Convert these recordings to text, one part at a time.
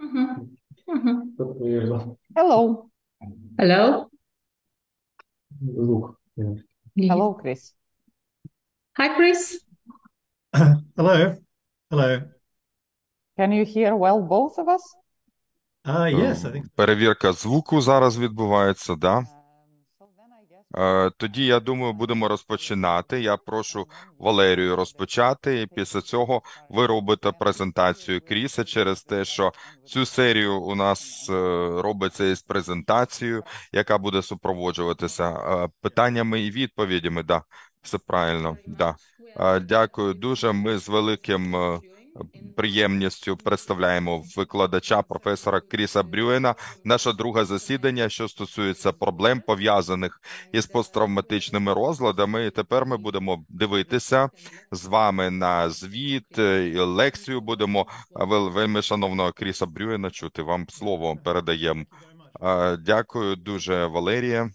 Mm-hmm. Mm-hmm. Hello. Hello. Look. Hello, Chris. Hi, Chris. Hello. Hello. Can you hear well both of us? Uh, yes, I think. Перевірка звуку зараз відбувається, да? Е, тоді я думаю, будемо розпочинати. Я прошу Валерію розпочати. і Після цього ви робите презентацію Кріса через те, що цю серію у нас е, робиться із презентацією, яка буде супроводжуватися е, питаннями і відповідями. Да, все правильно. Да, дякую дуже. Ми з великим приємністю представляємо викладача професора Кріса Брюена. Наше друге засідання, що стосується проблем пов'язаних із посттравматичними розладами. І Тепер ми будемо дивитися з вами на звіт і лекцію. Будемо вельми шановного Кріса Брюена чути. Вам слово передаємо. Дякую дуже, Валерія.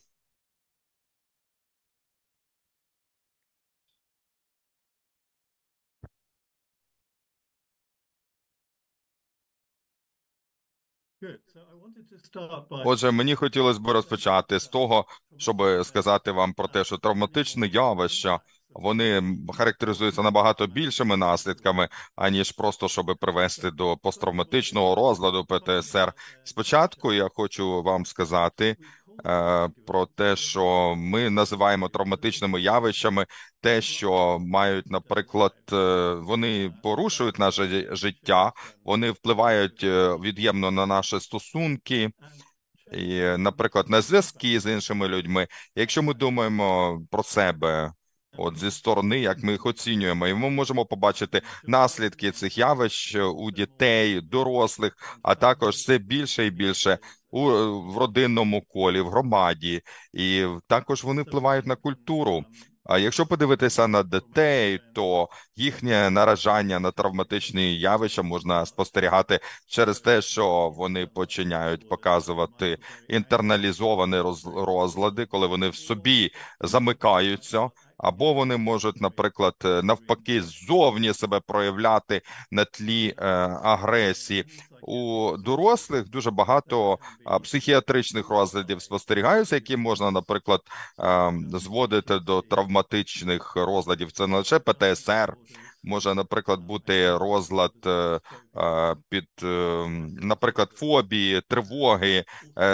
Отже, мені хотілося б розпочати з того, щоб сказати вам про те, що травматичне явище вони характеризуються набагато більшими наслідками, аніж просто щоб привести до посттравматичного розладу ПТСР. Спочатку я хочу вам сказати Е, про те, що ми називаємо травматичними явищами, те, що мають, наприклад, е, вони порушують наше життя, вони впливають е, від'ємно на наші стосунки. І, Наприклад, на зв'язки з іншими людьми. Якщо ми думаємо про себе От зі сторони, як ми їх оцінюємо, і ми можемо побачити наслідки цих явищ е, у дітей, дорослих, а також все більше і більше у е, в родинному колі, в громаді, і також вони впливають на культуру. А якщо подивитися на дітей, то їхнє наражання на травматичні явища можна спостерігати через те, що вони починають показувати інтерналізовані розлади, коли вони в собі замикаються або вони можуть, наприклад, е, навпаки, зовні себе проявляти на тлі е, агресії. У дорослих дуже багато е, психіатричних розглядів спостерігаються, які можна, наприклад, зводити до травматичних розладів. Це не лише ПТСР. Може, наприклад, бути розлад під, наприклад, фобії, тривоги,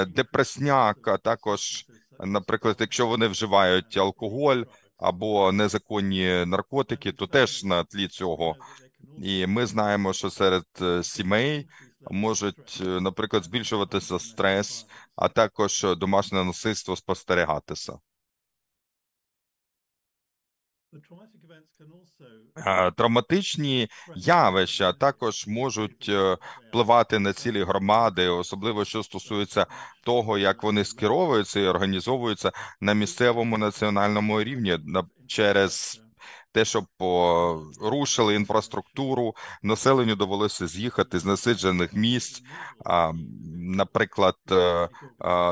депресняк, а також, наприклад, якщо вони вживають алкоголь, або незаконні наркотики, то теж на тлі цього. І ми знаємо, що серед е, сімей можуть, е, наприклад, збільшуватися стрес, а також домашнє насильство спостерігатися. Е, травматичні явища також можуть е, впливати на цілі громади, особливо що стосується того, як вони скеровуються і організовуються на місцевому національному рівні через те, що порушили інфраструктуру, населенню довелося з'їхати з насиджених місць, наприклад, е,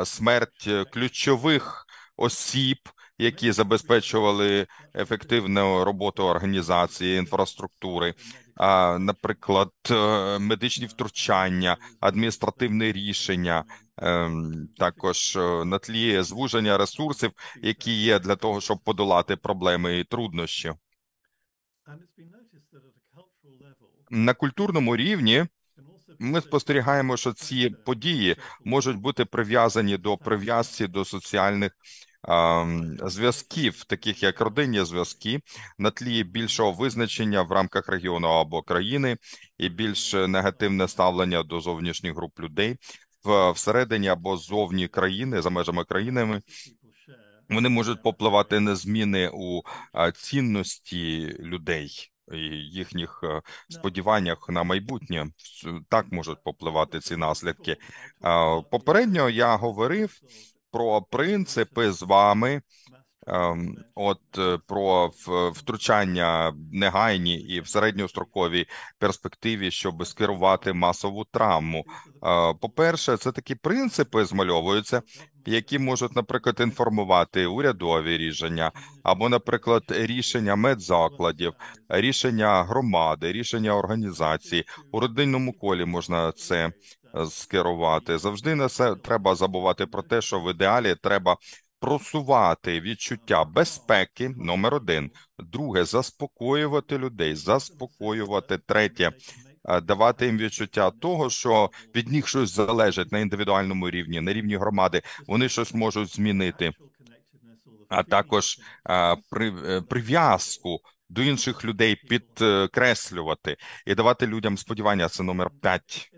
смерть ключових осіб які забезпечували ефективну роботу організації інфраструктури, а, наприклад, е, медичні втручання, адміністративні рішення, ем, також е, на тлі звуження ресурсів, які є для того, щоб подолати проблеми і труднощі. На культурному рівні ми спостерігаємо, що ці події можуть бути прив'язані до прив'язці до соціальних зв'язків, таких як родинні зв'язки, на тлі більшого визначення в рамках регіону або країни, і більш негативне ставлення до зовнішніх груп людей всередині або зовні країни за межами країни, Вони можуть попливати на зміни у цінності людей і їхніх е, сподіваннях на майбутнє. Так можуть попливати ці наслідки. Попередньо я говорив про принципи з вами. Ем, от е, про втручання негайні і в середньостроковій перспективі, щоб скерувати масову травму. Е, По перше, це такі принципи змальовуються, які можуть, наприклад, інформувати урядові рішення, або, наприклад, рішення медзакладів, рішення громади, рішення організації. У родинному колі можна це скерувати. Завжди не треба забувати про те, що в ідеалі треба просувати відчуття безпеки. Номер один, друге заспокоювати людей, заспокоювати третє. Е, давати їм відчуття того, що від них щось залежить на індивідуальному рівні, на рівні громади, вони щось можуть змінити, а також е, при е, прив'язку до інших людей підкреслювати і давати людям сподівання. Це номер п'ять.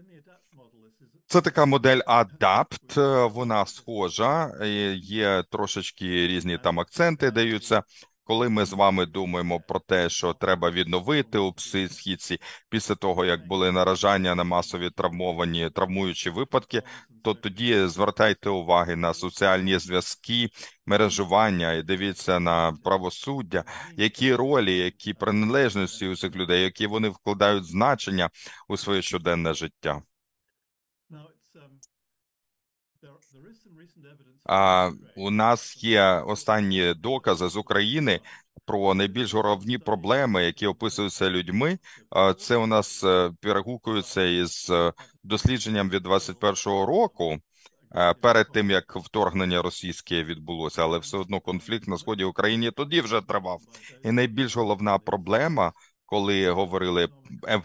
Це така модель Adapt, е, вона схожа, е, є трошечки різні там акценти даються. Коли ми з вами думаємо про те, що треба відновити у психіці після того, як були наражання на масові травмовані травмуючі випадки, то тоді звертайте уваги на соціальні зв'язки, мережування і дивіться на правосуддя, які ролі, які приналежності у цих людей, які вони вкладають значення у своє щоденне життя. А у нас є останні докази з України про найбільш головні проблеми, які описуються людьми. Це у нас е, перегукується із е, дослідженням від 21-го року. Е, перед тим як вторгнення російське відбулося, але все одно конфлікт на сході України тоді вже тривав. І найбільш головна проблема, коли говорили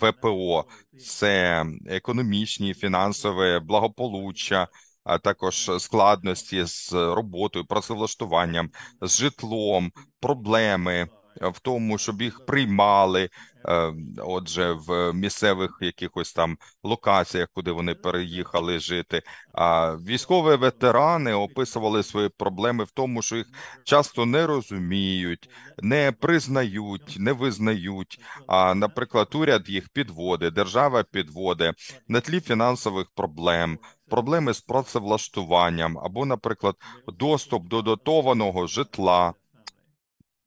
ВПО, це економічні, фінансове благополуччя а також складності з роботою, працевлаштуванням, з житлом, проблеми е, в тому, щоб їх приймали, е, отже, в місцевих якихось там локаціях, куди вони переїхали жити. А військові ветерани описували свої проблеми в тому, що їх часто не розуміють, не признають, не визнають. А наприклад, уряд їх підводить, держава підводить на тлі фінансових проблем, проблеми з працевлаштуванням, або, наприклад, доступ до дотованого житла.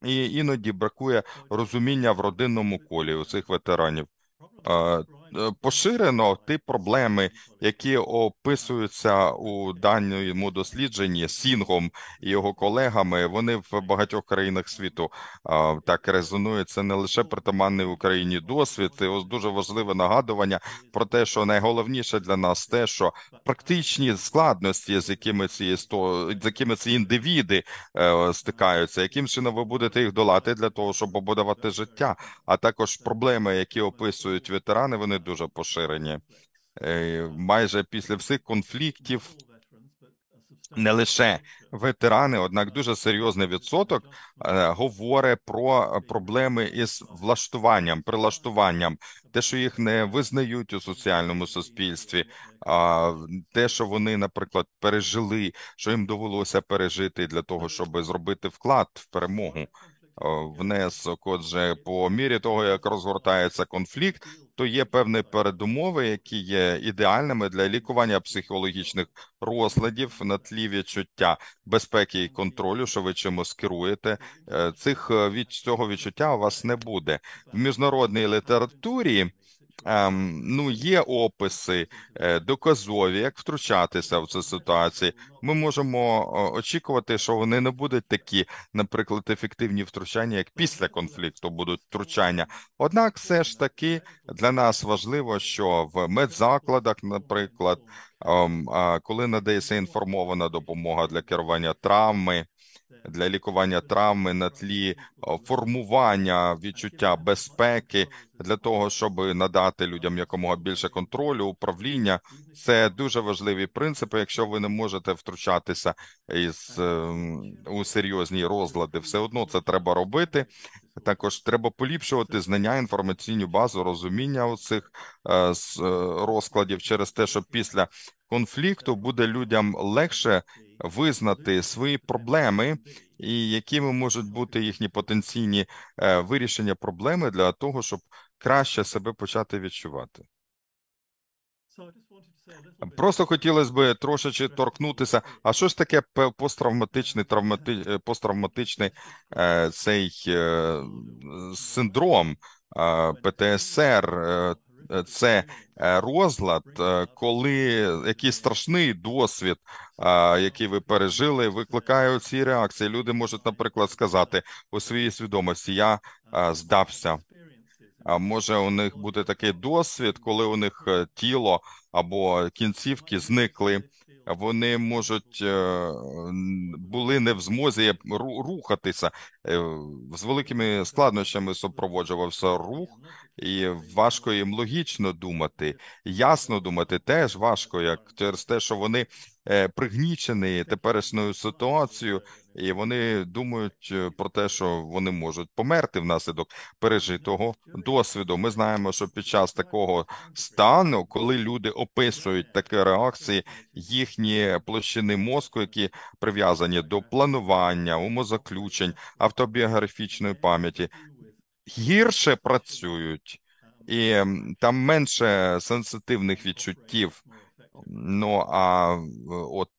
І іноді бракує розуміння в родинному колі у цих ветеранів. Е, е, поширено ті проблеми, які описуються у даному дослідженні Сінгом і його колегами, вони в багатьох країнах світу е, так резонують. Це не лише притаманний Україні досвід. І Ось дуже важливе нагадування про те, що найголовніше для нас те, що практичні складності, з якими ці сто з якими ці індивіди стикаються, яким чином ви будете їх долати для того, щоб побудувати життя, а також проблеми, які описують ветерани вони дуже поширені. Е, майже після всіх конфліктів не лише ветерани, однак дуже серйозний відсоток е, говорить про проблеми із влаштуванням, прилаштуванням, те, що їх не визнають у соціальному суспільстві, те, що вони, наприклад, пережили, що їм довелося пережити для того, щоб зробити вклад в перемогу. Е, внесок. Отже, по мірі того, як розгортається конфлікт, то є певні передумови, які є ідеальними для лікування психологічних розладів на тлі відчуття безпеки і контролю, що ви чимось керуєте. Е, цих е, від цього відчуття у вас не буде в міжнародній літературі. Ем, ну є описи е, доказові, як втручатися в цю ситуацію. Ми можемо очікувати, що вони не будуть такі, наприклад, ефективні втручання, як після конфлікту будуть втручання. Однак, все ж таки для нас важливо, що в медзакладах, наприклад, ем, коли надається інформована допомога для керування травми для лікування травми на тлі формування відчуття безпеки для того, щоб надати людям якомога більше контролю, управління це дуже важливі принципи. Якщо ви не можете втручатися із ем, у серйозні розлади, все одно це треба робити, також треба поліпшувати знання, інформаційну базу, розуміння цих е, е, розкладів через те, що після конфлікту буде людям легше визнати свої проблеми, і якими можуть бути їхні потенційні е, вирішення проблеми для того, щоб краще себе почати відчувати. Сорі. Просто хотілося б трошечки торкнутися. А що ж таке посттравматичний травмати, е, посттравматичний е, цей е, синдром е, ПТСР? Е, це е, розлад, е, коли якийсь страшний досвід, який ви пережили, викликає ці реакції. Люди можуть, наприклад, сказати у своїй свідомості: я здався може у них бути такий досвід, коли у них е, тіло або кінцівки зникли. Вони можуть е, були не в змозі рухатися е, з великими складнощами. Супроводжувався рух, і важко їм логічно думати, ясно думати теж важко, як через те, що вони Е, пригнічені теперішньою ситуацією, і вони думають е, про те, що вони можуть померти внаслідок пережитого досвіду. Ми знаємо, що під час такого стану, коли люди описують такі реакції, їхні площини мозку, які прив'язані до планування, умозаключень, автобіографічної пам'яті, гірше працюють. І там менше сенситивних відчуттів Ну а от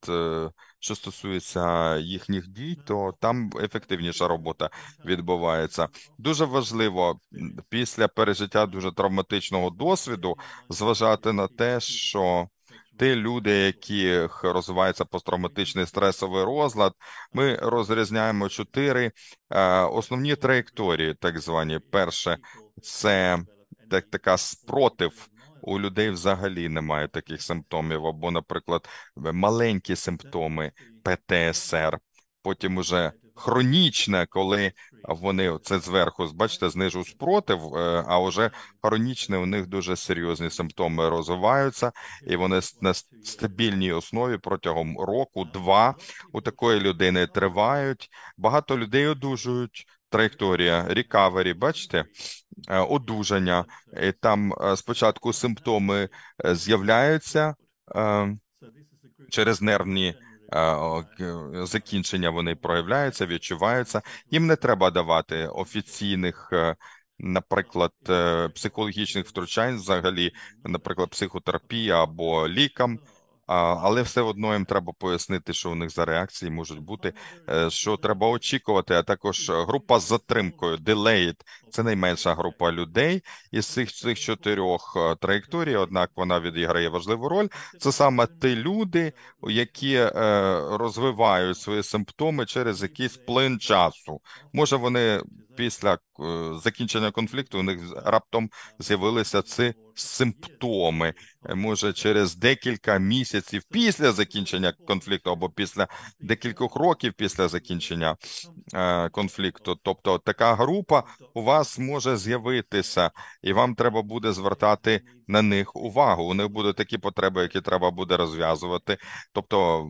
що э, стосується їхніх дій, то там ефективніша робота відбувається. Дуже важливо після пережиття дуже травматичного досвіду зважати на те, що Ті люди, яких розвивається посттравматичний стресовий розлад, ми розрізняємо чотири е, основні траєкторії, так звані. Перше, це так, така спротив у людей взагалі немає таких симптомів, або, наприклад, маленькі симптоми ПТСР, потім уже хронічне, коли вони це зверху бачите, знижу спротив, е, а вже хронічне у них дуже серйозні симптоми розвиваються, і вони на стабільній основі протягом року, два у такої людини тривають. Багато людей одужують. Траєкторія рікавері, бачите, Е, одужання. Там е, спочатку симптоми е, з'являються через нервні закінчення. Вони проявляються, відчуваються. Їм не треба давати офіційних. Наприклад, психологічних втручань, взагалі, наприклад, психотерапія або лікам але все одно їм треба пояснити, що у них за реакції можуть бути, е, що треба очікувати. А також е, група з затримкою, delayed – це найменша група людей із цих цих чотирьох е, траєкторій. Однак вона відіграє важливу роль. Це саме ті люди, які розвивають свої симптоми через якийсь плин часу. Може вони після е, закінчення конфлікту у них раптом з'явилися ці симптоми. Може, через декілька місяців після закінчення конфлікту, або після декількох років після закінчення е, конфлікту. Тобто, така група у вас може з'явитися, і вам треба буде звертати на них увагу. У них будуть такі потреби, які треба буде розв'язувати. Тобто.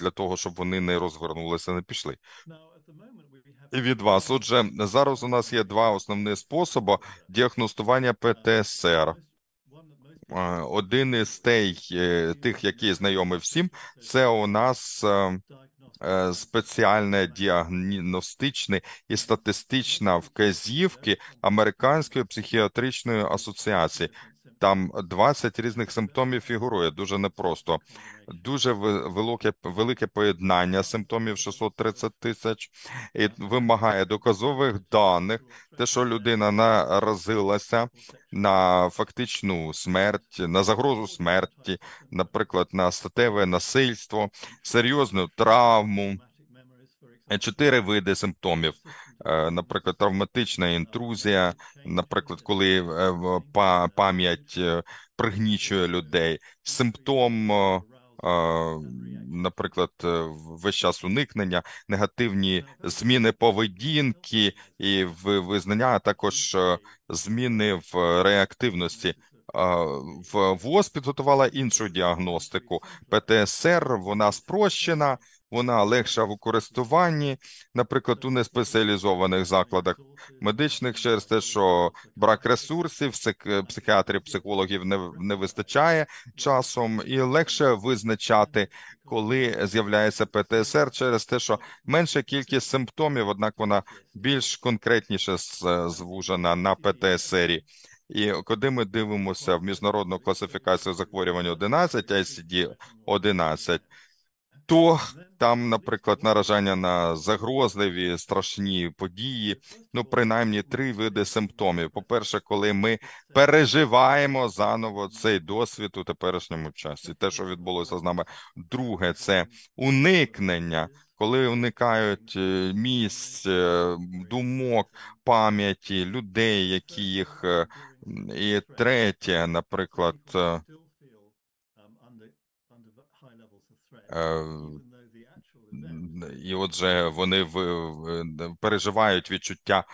Для того щоб вони не розвернулися, не пішли від вас. Отже, зараз у нас є два основні способи діагностування ПТСР. Е, один із тих, е, тих, які знайомі всім, це у нас е, спеціальне діагностичне і статистична вказівки Американської психіатричної асоціації. Там 20 різних симптомів фігурує дуже непросто дуже велике велике поєднання симптомів 630 тисяч і вимагає доказових даних, те, що людина наразилася на фактичну смерть, на загрозу смерті, наприклад, на статеве насильство, серйозну травму. Чотири види симптомів, е, наприклад, травматична інтрузія, наприклад, коли е, пам'ять е, пригнічує людей, симптом наприклад, е, весь час уникнення, негативні зміни поведінки і визнання, а також е, зміни в реактивності. В ВОЗ підготувала іншу діагностику ПТСР. Вона спрощена, вона легша в користуванні, наприклад, у неспеціалізованих закладах медичних через те, що брак ресурсів, психіатрів, психологів не, не вистачає часом, і легше визначати, коли з'являється ПТСР, через те, що менша кількість симптомів, однак вона більш конкретніше звужена на ПТСРі. І коли ми дивимося в міжнародну класифікацію захворювань 11, ICD-11, то там, наприклад, наражання на загрозливі страшні події, ну принаймні три види симптомів. По перше, коли ми переживаємо заново цей досвід у теперішньому часі, те, що відбулося з нами, друге це уникнення. Коли уникають е, місць, е, думок, пам'яті людей, які їх е, і третє, наприклад, Е, і, отже, вони е, переживають відчуття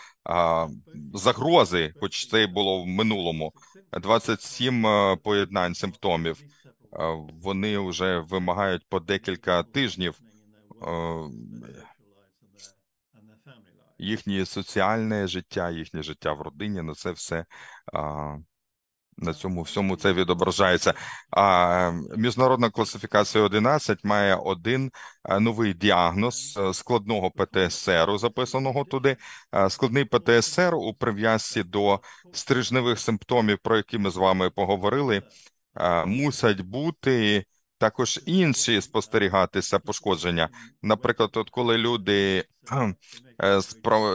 загрози, хоч це й було в минулому. 27 е, поєднань симптомів. Вони вже вимагають по декілька тижнів. Їхнє соціальне життя, їхнє життя в родині на це все. На цьому всьому це відображається. А міжнародна класифікація 11 має один е, новий діагноз е, складного ПТСР, записаного туди. Е, складний ПТСР у прив'язці до стрижневих симптомів, про які ми з вами поговорили, мусять бути також інші спостерігатися пошкодження. Наприклад, от коли люди е,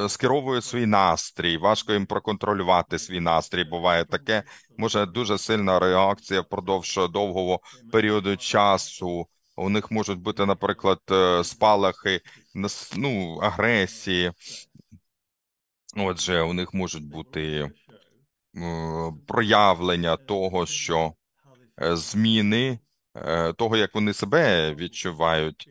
скеровують свій настрій, важко їм проконтролювати свій настрій. Буває таке, може дуже сильна реакція впродовж довгого періоду часу. У них можуть бути, наприклад, е, спалахи ну, агресії. Отже, у них можуть бути проявлення того, що е, зміни Е, того, як вони себе відчувають,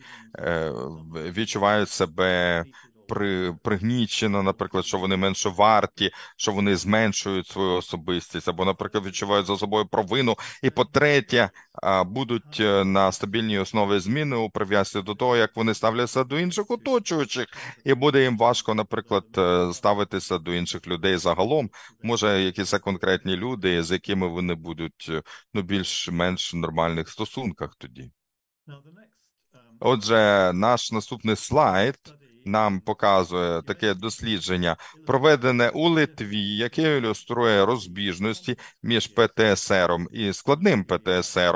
відчувають е, себе при, пригнічено, наприклад, що вони менше варті, що вони зменшують свою особистість, або, наприклад, відчувають за собою провину. І по-третє, будуть е, на стабільній основі зміни у прив'язці до того, як вони ставляться до інших оточуючих, і буде їм важко, наприклад, е, ставитися до інших людей загалом. Може, якісь конкретні люди, з якими вони будуть е, ну більш-менш нормальних стосунках тоді. Um, Отже, наш наступний слайд нам показує таке дослідження, проведене у Литві, яке ілюструє розбіжності між ПТСРом і складним ПТСР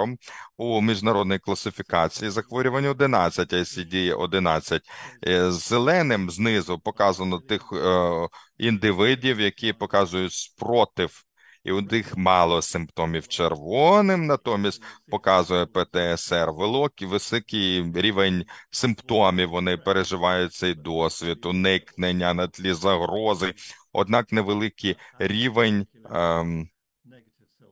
у міжнародній класифікації захворювань 11, ICD 11 зеленим знизу показано тих е, індивидів, які показують спротив і у них мало симптомів червоним. Натомість показує ПТСР високий рівень симптомів. Вони переживають цей досвід, уникнення на тлі загрози, однак невеликий рівень. Ем,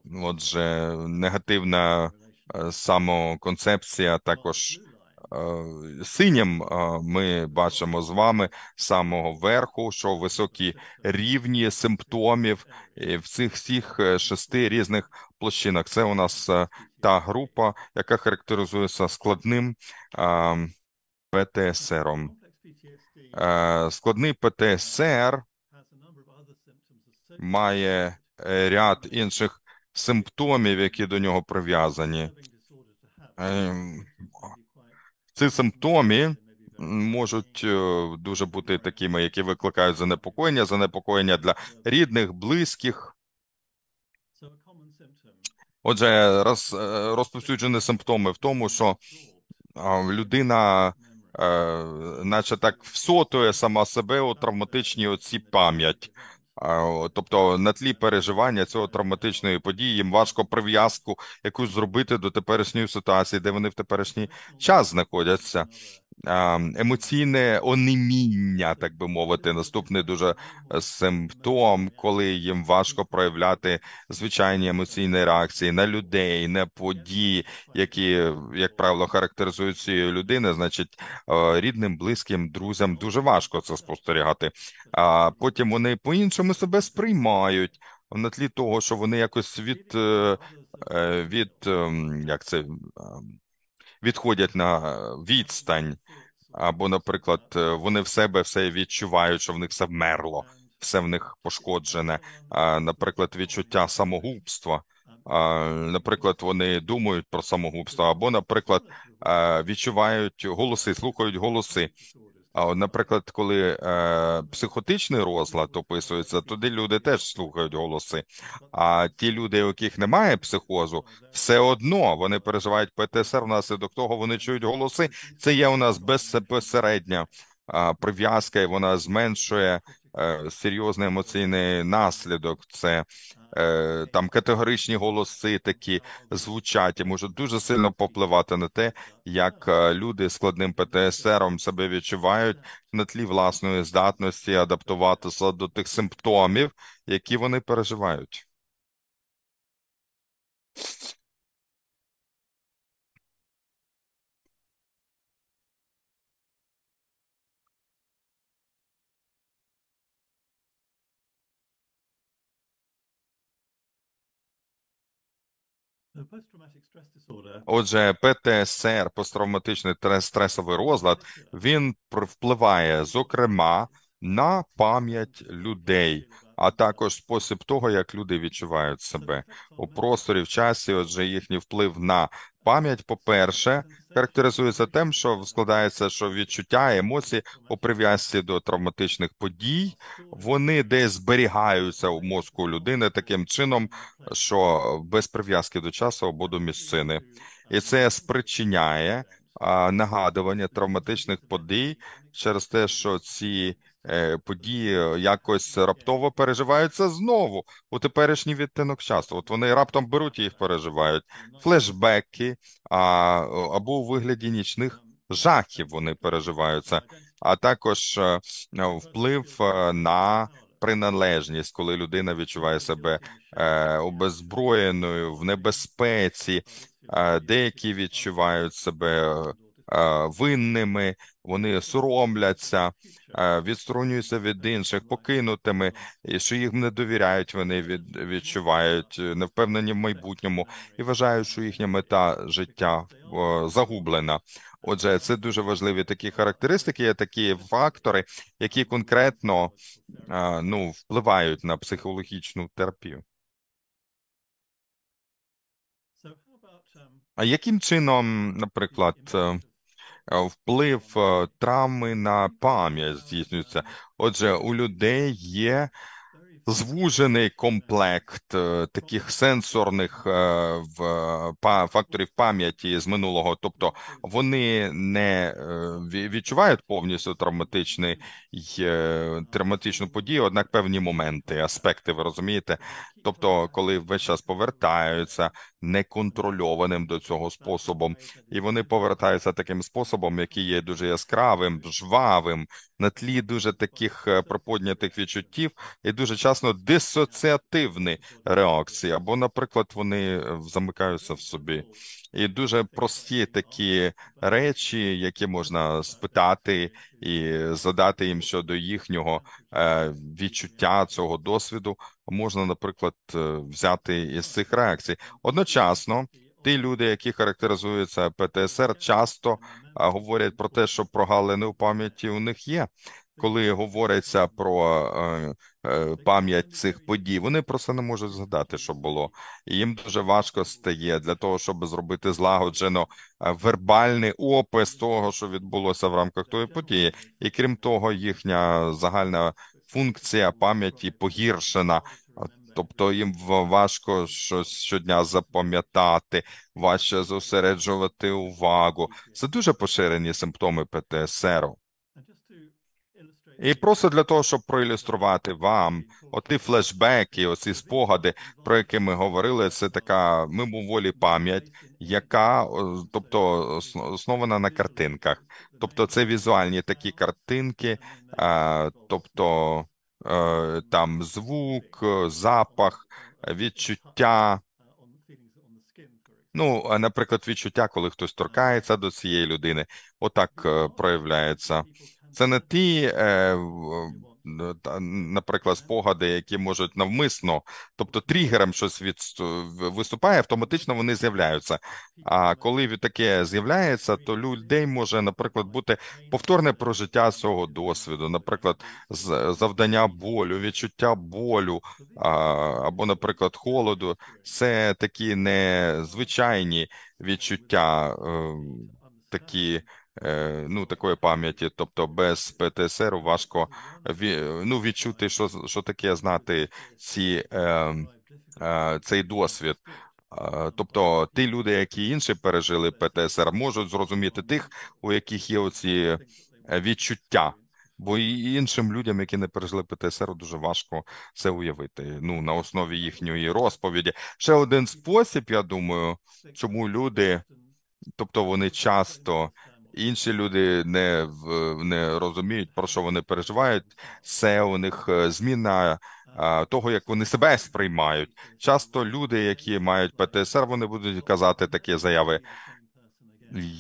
ну, Отже, негативна е, самоконцепція також Е, синім е, ми бачимо з вами з самого верху, що високі рівні симптомів в цих всіх е, шести різних площинах. Це у нас та група, яка характеризується складним ПТСР. Складний ПТСР має ряд інших симптомів, які до нього прив'язані. Ем, ці симптоми можуть е, дуже бути такими, які викликають занепокоєння, занепокоєння для рідних, близьких. Отже, роз, е, розповсюджені симптоми в тому, що е, людина, наче так, всотує сама себе у травматичній оці пам'ять. Тобто на тлі переживання цього травматичної події їм важко прив'язку якусь зробити до теперішньої ситуації, де вони в теперішній ну, час знаходяться емоційне оніміння, так би мовити, наступний дуже е, симптом, коли їм важко проявляти звичайні емоційні реакції на людей, на події, які як правило характеризують цієї людини, значить е, рідним, близьким, друзям дуже важко це спостерігати. А потім вони по іншому себе сприймають. На тлі того, що вони якось від е, від ем, як це ем, відходять на е, відстань, або, наприклад, е, вони в себе все відчувають, що в них все вмерло, все в них пошкоджене. Наприклад, відчуття самогубства. Наприклад, вони думають про самогубство, або, наприклад, е, відчувають голоси, слухають голоси, а наприклад, коли е, психотичний розлад описується, туди люди теж слухають голоси. А ті люди, у яких немає психозу, все одно вони переживають ПТСР, внаслідок того вони чують голоси. Це є у нас безпосередня е, прив'язка, і вона зменшує е, серйозний емоційний наслідок. Це Е, там категоричні голоси такі звучать і можуть дуже сильно попливати на те, як е, люди з складним ПТСР себе відчувають на тлі власної здатності адаптуватися до тих симптомів, які вони переживають. Е, Отже, ПТСР, посттравматичний стресовий розлад, він впливає зокрема на пам'ять людей, а також спосіб того, як люди відчувають себе у просторі в часі. Отже, їхній вплив на пам'ять, по перше, характеризується тим, що складається, що відчуття, емоції у прив'язці до травматичних подій вони десь зберігаються у мозку людини таким чином, що без прив'язки до часу або до місцини, і це спричиняє. Нагадування травматичних подій через те, що ці Е, події е, якось раптово переживаються знову у теперішній відтинок часу. От вони раптом беруть і їх переживають. Флешбеки а, або у вигляді нічних жахів вони переживаються, а також е, вплив на. Приналежність, коли людина відчуває себе е, обезброєною в небезпеці, е, деякі відчувають себе Е, винними, вони соромляться, е, відсторонюються від інших, покинутими, і що їм не довіряють. Вони від, відчувають е, невпевнені в майбутньому і вважають, що їхня мета життя загублена. Отже, це дуже важливі такі характеристики, є такі фактори, які конкретно ну впливають на психологічну терапію. Um, а яким чином, наприклад, Е, вплив е, травми на пам'ять здійснюється. Отже, у людей є звужений комплект е, таких сенсорних е, факторів пам'яті з минулого, тобто вони не е, відчувають повністю травматичний травматичну подію, однак певні моменти, аспекти, ви розумієте? Тобто, коли весь час повертаються неконтрольованим до цього способом, і вони повертаються таким способом, який є дуже яскравим, жвавим, на тлі дуже таких приподнятих відчуттів, і дуже часто одночасно дисоціативні реакції, або, наприклад, вони е, замикаються в собі, і дуже прості такі речі, які можна спитати і задати їм щодо їхнього е, відчуття цього досвіду, можна, наприклад, е, взяти із цих реакцій одночасно. Ті люди, які характеризуються ПТСР, часто говорять про те, що прогалини у пам'яті у них є, коли говориться про е, е, пам'ять цих подій, вони просто не можуть згадати, що було і їм дуже важко стає для того, щоб зробити злагоджено е, вербальний опис того, що відбулося в рамках тої події, і крім того, їхня загальна функція пам'яті погіршена. Тобто їм важко щось щодня запам'ятати, важче зосереджувати увагу. Це дуже поширені симптоми ПТСР. І просто для того, щоб проілюструвати вам оті флешбеки, оці спогади, про які ми говорили, це така мимоволі пам'ять, яка тобто основана на картинках, тобто це візуальні такі картинки, е, тобто е, там звук, запах, відчуття. Ну, наприклад, відчуття, коли хтось торкається до цієї людини, отак е, проявляється. Це не ті, е, е, наприклад, спогади, які можуть навмисно, тобто тригером щось від виступає, автоматично вони з'являються. А коли таке з'являється, то людей може, наприклад, бути повторне прожиття цього досвіду, наприклад, завдання болю, відчуття болю або, наприклад, холоду, це такі незвичайні відчуття, ем, такі. Е, ну, такої пам'яті, тобто без ПТСР важко е, ну, відчути, що що таке знати ці, е, цей досвід. Тобто ті люди, які інші пережили ПТСР, можуть зрозуміти тих, у яких є оці відчуття. Бо і іншим людям, які не пережили ПТСР, дуже важко це уявити. Ну на основі їхньої розповіді. Ще один спосіб, я думаю, чому люди, тобто вони часто Інші люди не не розуміють, про що вони переживають. Це у них е, зміна того, як вони себе сприймають. Часто люди, які мають ПТСР, вони будуть казати такі заяви.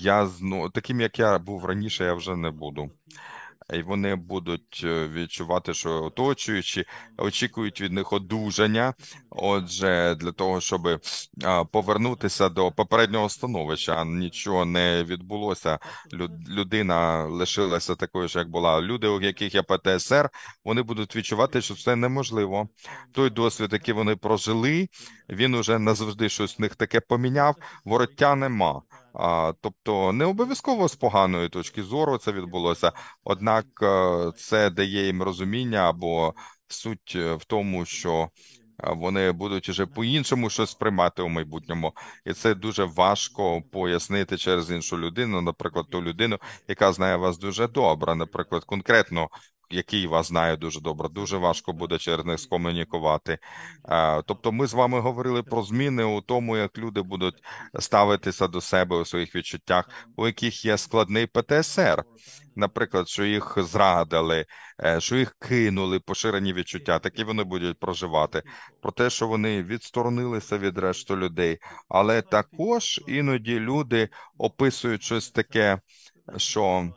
Я ну, таким, як я був раніше, я вже не буду і вони будуть е, відчувати, що оточуючі очікують від них одужання. Отже, для того, щоб е, повернутися до попереднього становища, нічого не відбулося. людина лишилася такою ж, як була. Люди, у яких є ПТСР, вони будуть відчувати, що це неможливо. Той досвід, який вони прожили він уже назавжди щось в них таке поміняв. Вороття нема. А, Тобто не обов'язково з поганої точки зору це відбулося однак е, це дає їм розуміння або суть е, в тому, що е, вони будуть уже по-іншому щось приймати у майбутньому, і це дуже важко пояснити через іншу людину, наприклад, ту людину, яка знає вас дуже добре, наприклад, конкретно який вас знає дуже добре, дуже важко буде через них скомунікувати. Тобто, ми з вами говорили про зміни у тому, як люди будуть ставитися до себе у своїх відчуттях, у яких є складний ПТСР, наприклад, що їх зрадили, е, що їх кинули, поширені відчуття, такі вони будуть проживати. Про те, що вони відсторонилися від решту людей, але також іноді люди описують щось таке, що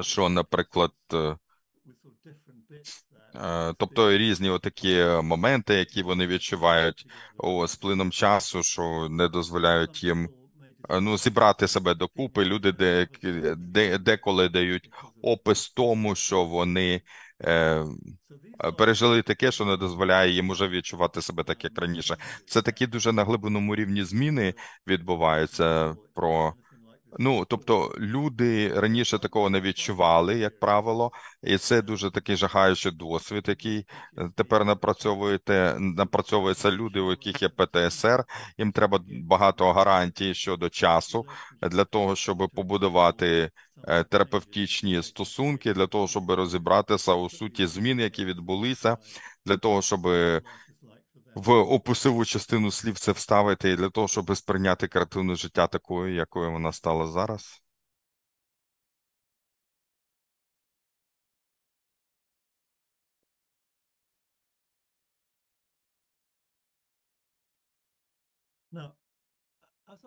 що, наприклад, е, е, тобто різні отакі моменти, які вони відчувають з плином часу, що не дозволяють їм е, ну зібрати себе докупи. Люди де, де деколи дають опис тому, що вони пережили таке, що не дозволяє їм уже відчувати себе так, як раніше. Це такі дуже на глибиному рівні зміни відбуваються про. Ну тобто люди раніше такого не відчували, як правило, і це дуже такий жахаючий досвід, який е, тепер напрацьовуєте. Напрацьовуються люди, у яких є ПТСР. Їм треба багато гарантій щодо часу для того, щоб побудувати е, терапевтичні стосунки, для того, щоб розібратися у суті змін, які відбулися, для того, щоб в описову частину слів це вставити і для того, щоб сприйняти картину життя такою, якою вона стала зараз. Ну,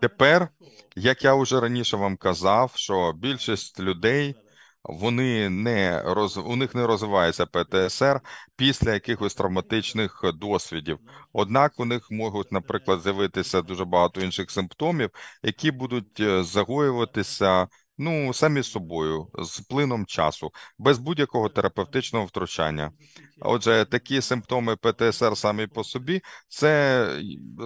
Тепер, як я вже раніше вам казав, що більшість людей вони не роз у них не розвивається ПТСР після якихось травматичних досвідів. Однак у них можуть, наприклад, з'явитися дуже багато інших симптомів, які будуть е, загоюватися ну самі собою, з плином часу, без будь-якого терапевтичного втручання. Отже, такі симптоми ПТСР самі по собі це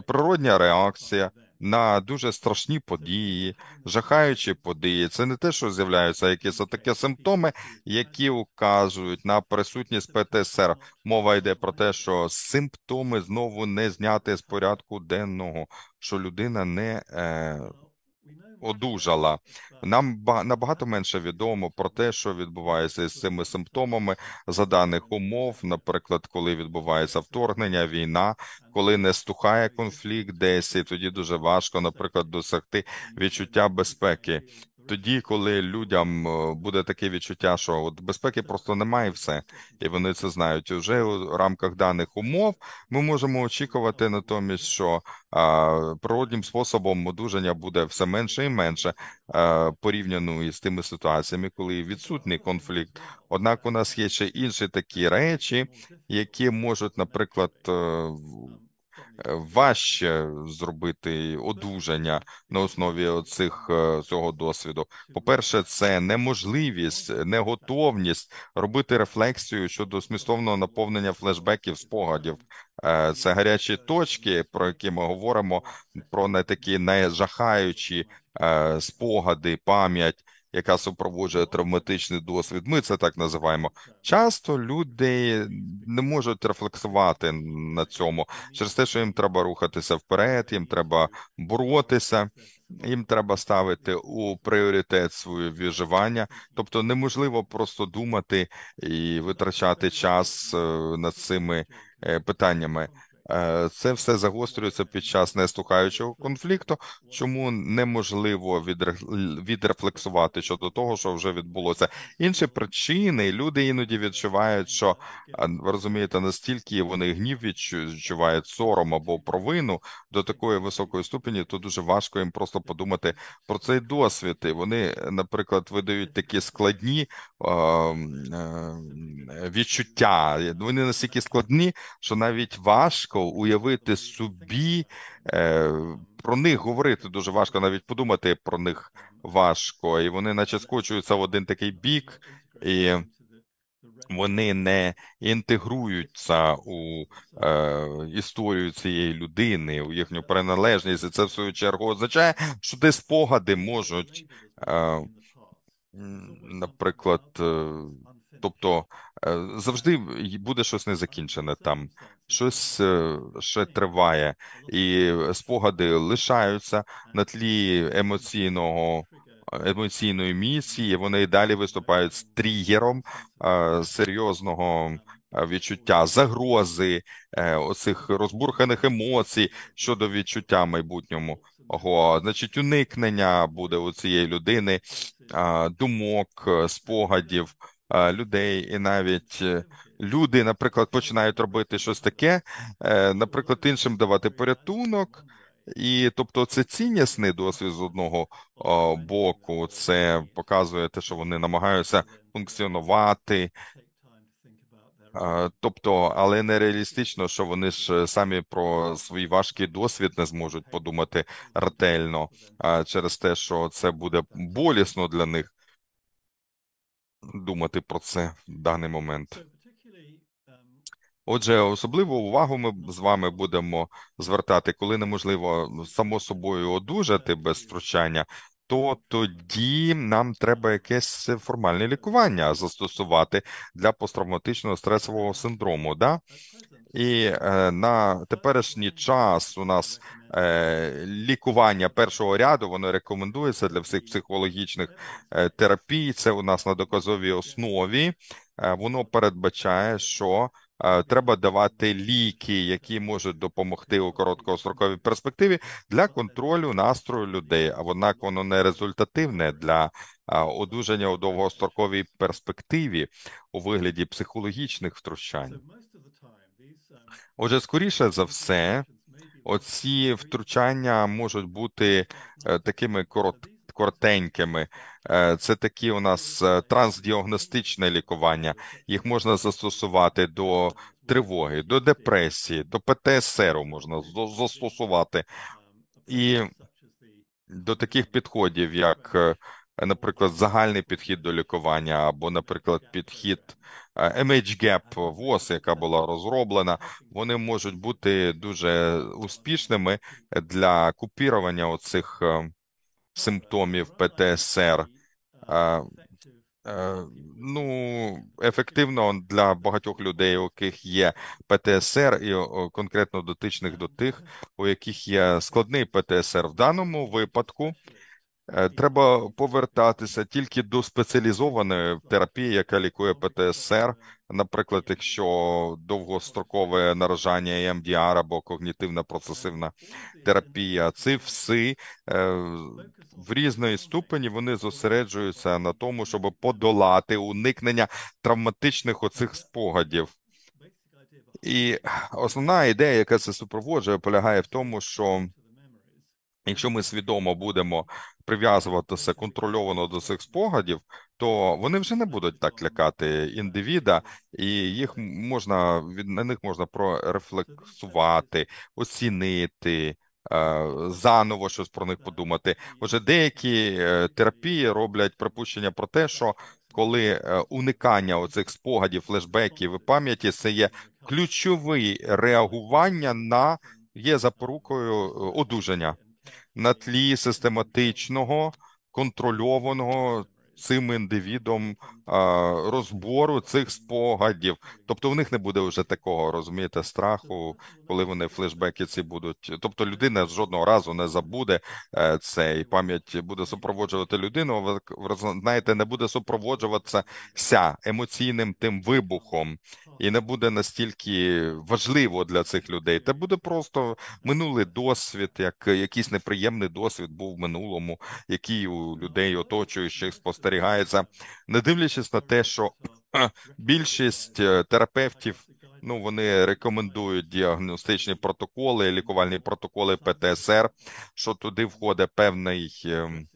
природня реакція. На дуже страшні події, жахаючі події, це не те, що з'являються якісь такі симптоми, які указують на присутність ПТСР. Мова йде про те, що симптоми знову не зняти з порядку денного, що людина не е, одужала. Нам набагато менше відомо про те, що відбувається з цими симптомами за даних умов. Наприклад, коли відбувається вторгнення, війна, коли не стухає конфлікт, десь і тоді дуже важко, наприклад, досягти відчуття безпеки тоді, коли людям е, буде таке відчуття, що от безпеки просто немає, і все, і вони це знають. Уже у рамках даних умов ми можемо очікувати натомість, що а, природнім способом одужання буде все менше і менше а, е, порівняно із тими ситуаціями, коли відсутній конфлікт. Однак у нас є ще інші такі речі, які можуть, наприклад, е, Е, важче зробити одужання на основі цих е, цього досвіду. По перше, це неможливість, неготовність робити рефлексію щодо смістовного наповнення флешбеків спогадів. Е, це гарячі точки, про які ми говоримо, про не такі найжахаючі спогади, пам'ять яка супроводжує травматичний досвід. Ми це так називаємо. Часто люди не можуть рефлексувати на цьому через те, що їм треба рухатися вперед, їм треба боротися, їм треба ставити у пріоритет своє виживання. Тобто неможливо просто думати і витрачати час е, над цими е, питаннями. Е, це все загострюється під час нестухаючого конфлікту, чому неможливо відрефлексувати щодо того, що вже відбулося. Інші причини люди іноді відчувають, що е, ви розумієте, настільки вони гнів відчувають сором або провину до такої високої ступені, то дуже важко їм просто подумати про цей досвід. І Вони, наприклад, видають такі складні е, е, відчуття. Вони настільки складні, що навіть важко уявити собі, е, про них говорити дуже важко, навіть подумати про них важко, і вони, наче, скочуються в один такий бік, і вони не інтегруються у е, історію цієї людини, у їхню приналежність. І це в свою чергу означає, що де спогади можуть, е, наприклад. Е, тобто е, завжди буде щось незакінчене там щось е, ще триває, і спогади лишаються на тлі емоційного е, емоційної місії. Вони і далі виступають з тригером е, серйозного. Відчуття загрози оцих розбурханих емоцій щодо відчуття майбутньому, Ого, значить, уникнення буде у цієї людини думок, спогадів людей, і навіть люди, наприклад, починають робити щось таке, е, наприклад, іншим давати порятунок. І тобто це ціннісний досвід з одного о, боку, це показує те, що вони намагаються функціонувати, а, тобто, але нереалістично, що вони ж е, самі про свій важкий досвід не зможуть подумати ретельно а, через те, що це буде болісно для них думати про це в даний момент. Отже, особливу увагу ми з вами будемо звертати, коли неможливо ну, само собою одужати без втручання, то тоді нам треба якесь формальне лікування застосувати для посттравматичного стресового синдрому. Да? І е, на теперішній час у нас е, лікування першого ряду воно рекомендується для всіх психологічних е, терапій. Це у нас на доказовій основі. Е, воно передбачає, що Е, треба давати ліки, які можуть допомогти у короткостроковій перспективі для контролю настрою людей. А однак воно не результативне для е, одужання у довгостроковій перспективі у вигляді психологічних втручань. Отже, скоріше за все, оці втручання можуть бути е, такими короткими коротенькими. Е, це такі у нас е, трансдіагностичне лікування. Їх можна застосувати до тривоги, до депресії, до ПТСР можна застосувати і до таких підходів, як, е, наприклад, загальний підхід до лікування, або, наприклад, підхід MHGAP ВОЗ, яка була розроблена, вони можуть бути дуже успішними для купірування оцих симптомів ПТСР. Ну, ефективно для багатьох людей, у яких є ПТСР, і конкретно дотичних до тих, у яких є складний ПТСР. В даному випадку е, треба повертатися тільки до спеціалізованої терапії, яка лікує ПТСР, Наприклад, якщо довгострокове наражання і МДР або когнітивна процесивна терапія, ці всі е, в різної ступені вони зосереджуються на тому, щоб подолати уникнення травматичних оцих спогадів. І основна ідея, яка це супроводжує, полягає в тому, що Якщо ми свідомо будемо прив'язуватися контрольовано до цих спогадів, то вони вже не будуть так лякати індивіда, і їх можна від на них можна прорефлексувати, оцінити. Е, заново щось про них подумати. Отже, деякі е, терапії роблять припущення про те, що коли е, уникання оцих спогадів, флешбеків і пам'яті, це є ключове реагування на є запорукою одужання на тлі систематичного контрольованого цим індивідом розбору цих спогадів. Тобто, в них не буде вже такого, розумієте, страху, коли вони флешбеки ці будуть. Тобто, людина жодного разу не забуде е, це, і пам'ять буде супроводжувати людину. знаєте, не буде супроводжуватися емоційним тим вибухом, і не буде настільки важливо для цих людей. Це буде просто минулий досвід, як якийсь неприємний досвід був в минулому, який у людей оточуючих спостерігається, не дивлячись дивлячись те, що більшість е, терапевтів ну вони рекомендують діагностичні протоколи, лікувальні протоколи ПТСР, що туди входить певний ем,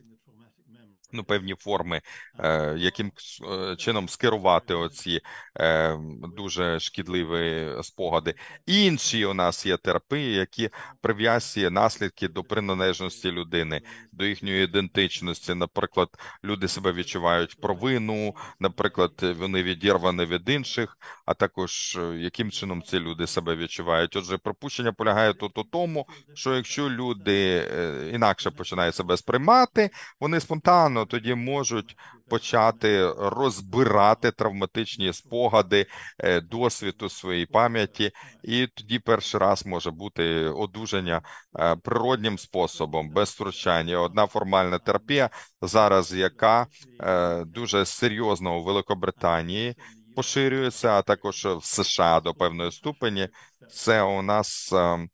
ну, певні форми, е, яким е, чином скерувати оці е, дуже шкідливі спогади. Інші у нас є терапії, які прив'язує наслідки до приналежності людини, до їхньої ідентичності. Наприклад, люди себе відчувають провину, наприклад, вони відірвані від інших, а також е, яким чином ці люди себе відчувають. Отже, припущення полягає тут у тому, що якщо люди е, інакше починають себе сприймати, вони спонтанно тоді можуть почати розбирати травматичні спогади е, досвіду у своїй пам'яті, і тоді перший раз може бути одужання е, природнім способом без втручання. Одна формальна терапія, зараз яка е, дуже серйозно у Великобританії поширюється, а також в США до певної ступені. Це у нас. Ем,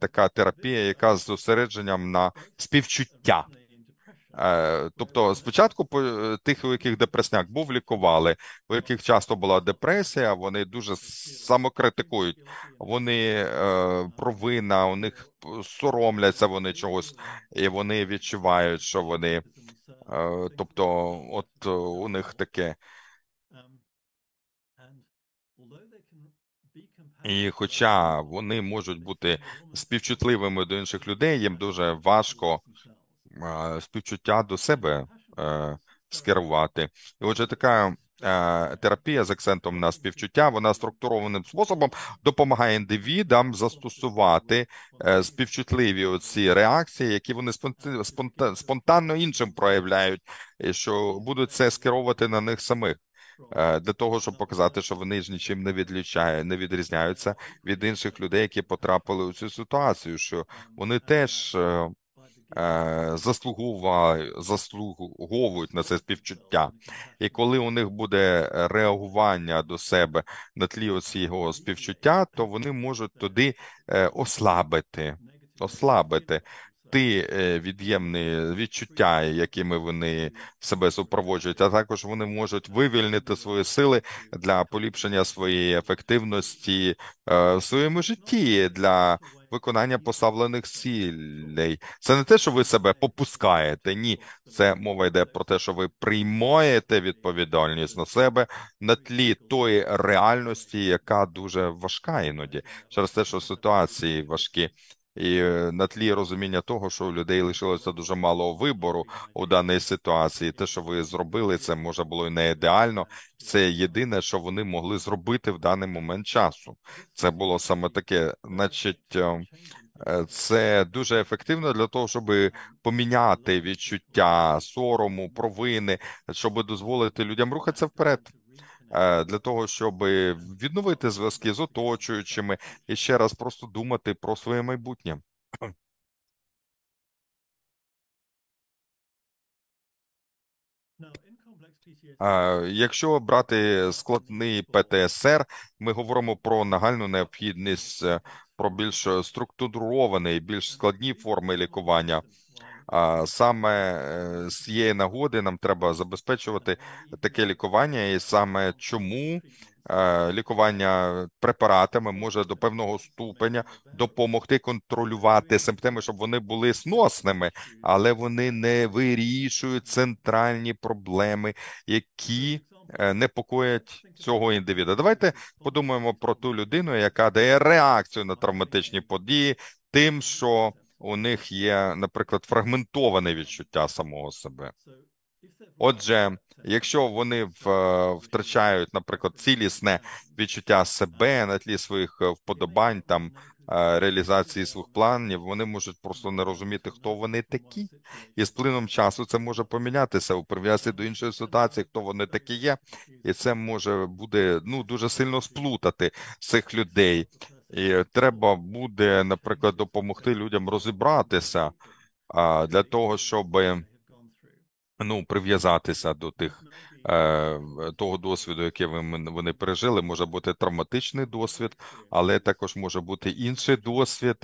така терапія, яка з зосередженням на співчуття Е, тобто, спочатку е, тих, у яких депресняк був, лікували, у яких часто була депресія, вони дуже самокритикують, вони е, провина, у них соромляться вони чогось, і вони відчувають, що вони, тобто, от у них таке. І, хоча вони можуть бути співчутливими до інших людей, їм дуже важко Е, співчуття до себе е, скерувати. І отже, така. Е, терапія з акцентом на співчуття, вона структурованим способом допомагає індивідам застосувати співчутливі оці реакції, які вони спонтанно іншим проявляють, що будуть це скеровувати на них самих для того, щоб показати, що вони ж нічим не відлічають, не відрізняються від інших людей, які потрапили у цю ситуацію, що вони теж Е, заслуговують на це співчуття, і коли у них буде реагування до себе на тлі оцього співчуття, то вони можуть туди е, ослабити, ослабити ті е, від'ємні відчуття, якими вони себе супроводжують, а також вони можуть вивільнити свої сили для поліпшення своєї ефективності е, в своєму житті для виконання поставлених цілей. Це не те, що ви себе попускаєте. Ні, це мова йде про те, що ви приймаєте відповідальність на себе на тлі тої реальності, яка дуже важка іноді через те, що ситуації важкі. І е, на тлі розуміння того, що у людей лишилося дуже мало вибору у даній ситуації, те, що ви зробили, це може було і не ідеально. Це єдине, що вони могли зробити в даний момент часу. Це було саме таке, значить. Е, е, це дуже ефективно для того, щоб поміняти відчуття сорому, провини, щоб дозволити людям рухатися вперед. Е, для того, щоб відновити зв'язки з оточуючими і ще раз просто думати про своє майбутнє. Е, якщо брати складний ПТСР, ми говоримо про нагальну необхідність е, про більш структуровані, більш складні форми лікування. А саме е, з цієї нагоди нам треба забезпечувати таке лікування, і саме чому е, лікування препаратами може до певного ступеня допомогти контролювати симптоми, щоб вони були сносними, але вони не вирішують центральні проблеми, які е, непокоять цього індивіда. Давайте подумаємо про ту людину, яка дає реакцію на травматичні події, тим, що у них є, наприклад, фрагментоване відчуття самого себе. Отже, якщо вони е, втрачають, наприклад, цілісне відчуття себе на тлі своїх е, вподобань, там е, реалізації своїх планів, вони можуть просто не розуміти, хто вони такі, і з плином часу це може помінятися у прив'язці до іншої ситуації, хто вони такі є, і це може буде ну дуже сильно сплутати цих людей, і треба буде, наприклад, допомогти людям розібратися а для того, щоб ну прив'язатися до тих е, того досвіду, який вони пережили, може бути травматичний досвід, але також може бути інший досвід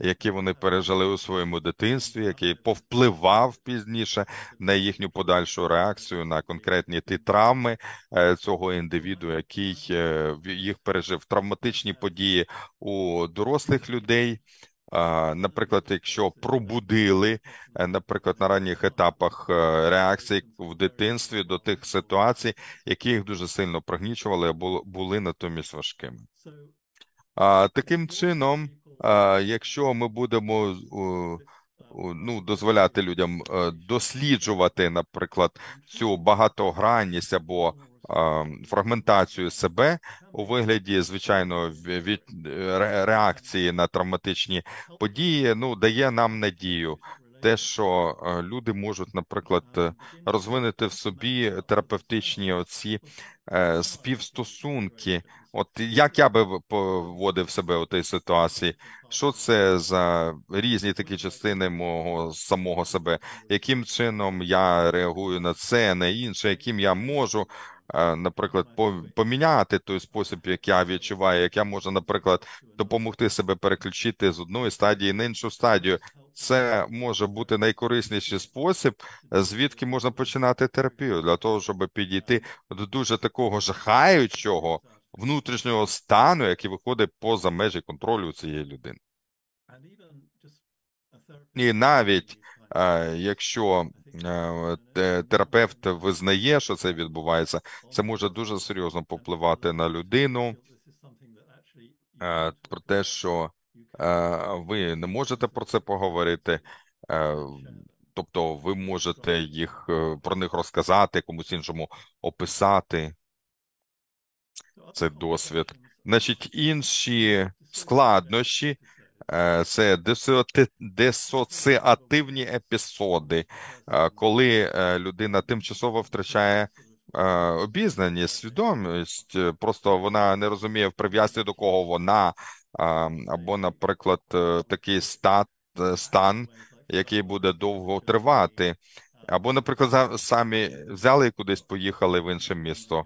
які вони пережили у своєму дитинстві, який повпливав пізніше на їхню подальшу реакцію на конкретні ті травми е, цього індивіду, який е, їх пережив травматичні події у дорослих людей. Наприклад, якщо пробудили, е, наприклад, на ранніх етапах реакції в дитинстві до тих ситуацій, які їх дуже сильно пригнічували або були натомість важкими. Таким чином якщо ми будемо ну дозволяти людям е, досліджувати, наприклад, цю багатогранність або фрагментацію себе у вигляді звичайно від е, реакції на травматичні події, ну дає нам надію, те, що е, люди можуть, наприклад, е, розвинути в собі терапевтичні оці е, співстосунки. От як я би поводив себе у тій ситуації, що це за різні такі частини мого самого себе, яким чином я реагую на це, на інше, яким я можу Е, наприклад, поміняти той спосіб, як я відчуваю, як я можу, наприклад, допомогти себе переключити з одної стадії на іншу стадію. Це може бути найкорисніший спосіб, звідки можна починати терапію для того, щоб підійти до дуже такого жахаючого внутрішнього стану, який виходить поза межі контролю цієї людини. І навіть е, якщо Е, терапевт визнає, що це відбувається, це може дуже серйозно попливати на людину. Е, про те, що е, ви не можете про це поговорити. Тобто ви можете їх про них розказати, комусь іншому описати цей досвід. Значить, інші складнощі Е, це дисоціативні епізоди, е, коли е, людина тимчасово втрачає обізнаність, свідомість, просто вона не розуміє в прив'язці до кого вона, або, наприклад, такий стат, стан, який буде довго тривати, або, наприклад, самі взяли і кудись поїхали в інше місто.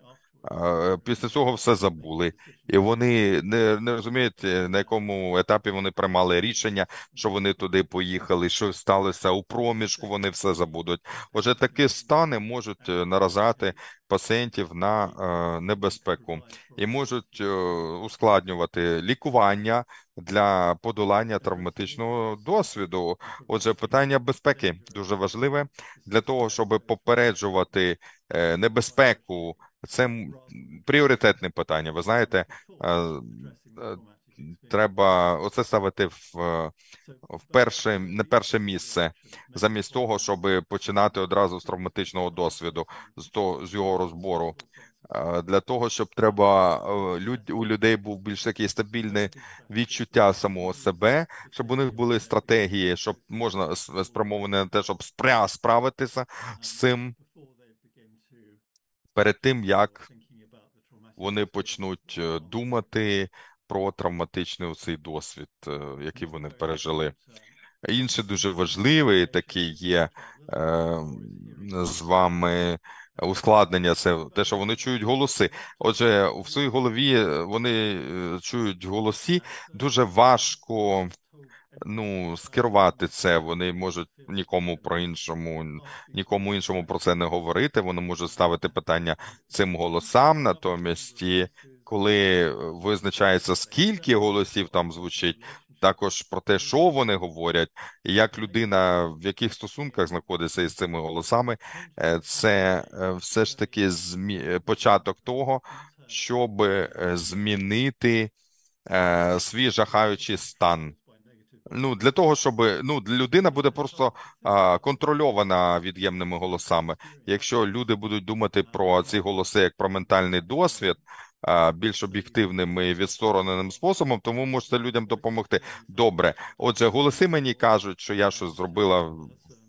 Після цього все забули, і вони не не розуміють е, на якому етапі вони приймали рішення, що вони туди поїхали, що сталося у проміжку. Вони все забудуть. Отже, такі стани можуть е, наражати пацієнтів на е, небезпеку і можуть ускладнювати лікування для подолання травматичного досвіду. Отже, питання безпеки дуже важливе для того, щоб попереджувати небезпеку. Це пріоритетне питання. Ви знаєте, е, е, треба оце ставити в е, в перше не перше місце замість того, щоб починати одразу з травматичного досвіду, з то з його розбору. Для того щоб треба люд, у людей був більш такий стабільне відчуття самого себе, щоб у них були стратегії, щоб можна спрямовані на те, щоб спря справитися з цим перед тим як вони почнуть е, думати про травматичний цей досвід, е, який вони пережили. Інший дуже важливий такий є е, з вами ускладнення. Це те, що вони чують голоси. Отже, в своїй голові е, вони чують голоси. Дуже важко ну скерувати це. Вони можуть нікому про іншому, нікому іншому про це не говорити. Вони можуть ставити питання цим голосам, натомість і коли визначається скільки голосів там звучить. Також про те, що вони говорять, і як людина в яких стосунках знаходиться із цими голосами, е, це е, все ж таки змі... Е, початок того, щоб змінити свій жахаючий стан. Ну для того, щоб ну людина буде просто а, контрольована від'ємними голосами. Якщо люди будуть думати про ці голоси як про ментальний досвід а, більш об'єктивним і відстороненим способом, тому можете людям допомогти. Добре, отже, голоси мені кажуть, що я щось зробила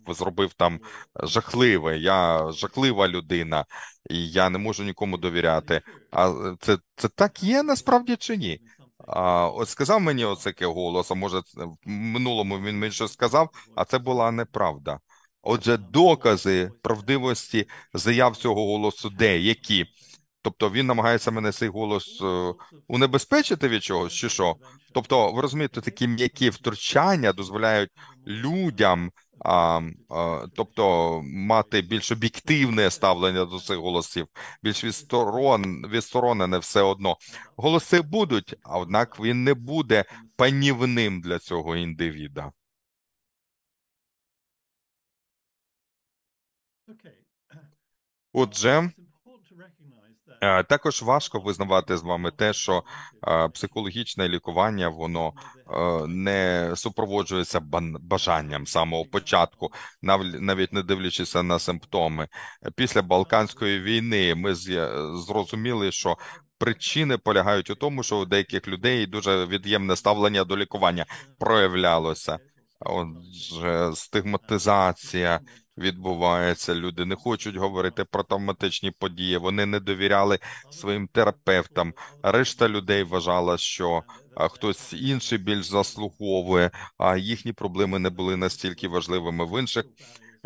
зробив там жахливе. Я жахлива людина, і я не можу нікому довіряти. А це це так є насправді чи ні? А, От сказав мені оцеке голос, а може, в минулому він мені щось сказав, а це була неправда. Отже, докази правдивості заяв цього голосу деякі. Тобто він намагається мене цей голос е, унебезпечити від чогось, чи що? Тобто, ви розумієте, такі м'які втручання дозволяють людям а, тобто мати більш об'єктивне ставлення до цих голосів, більш відсторон, відсторонене все одно. Голоси будуть, а однак він не буде панівним для цього індивіда. Отже. Е, також важко визнавати з вами те, що е, психологічне лікування воно е, не супроводжується бажанням самого початку, навіть не дивлячись на симптоми. Після Балканської війни ми зрозуміли, що причини полягають у тому, що у деяких людей дуже від'ємне ставлення до лікування проявлялося. Отже, стигматизація відбувається. Люди не хочуть говорити про травматичні події. Вони не довіряли своїм терапевтам. Решта людей вважала, що хтось інший більш заслуговує, а їхні проблеми не були настільки важливими в інших.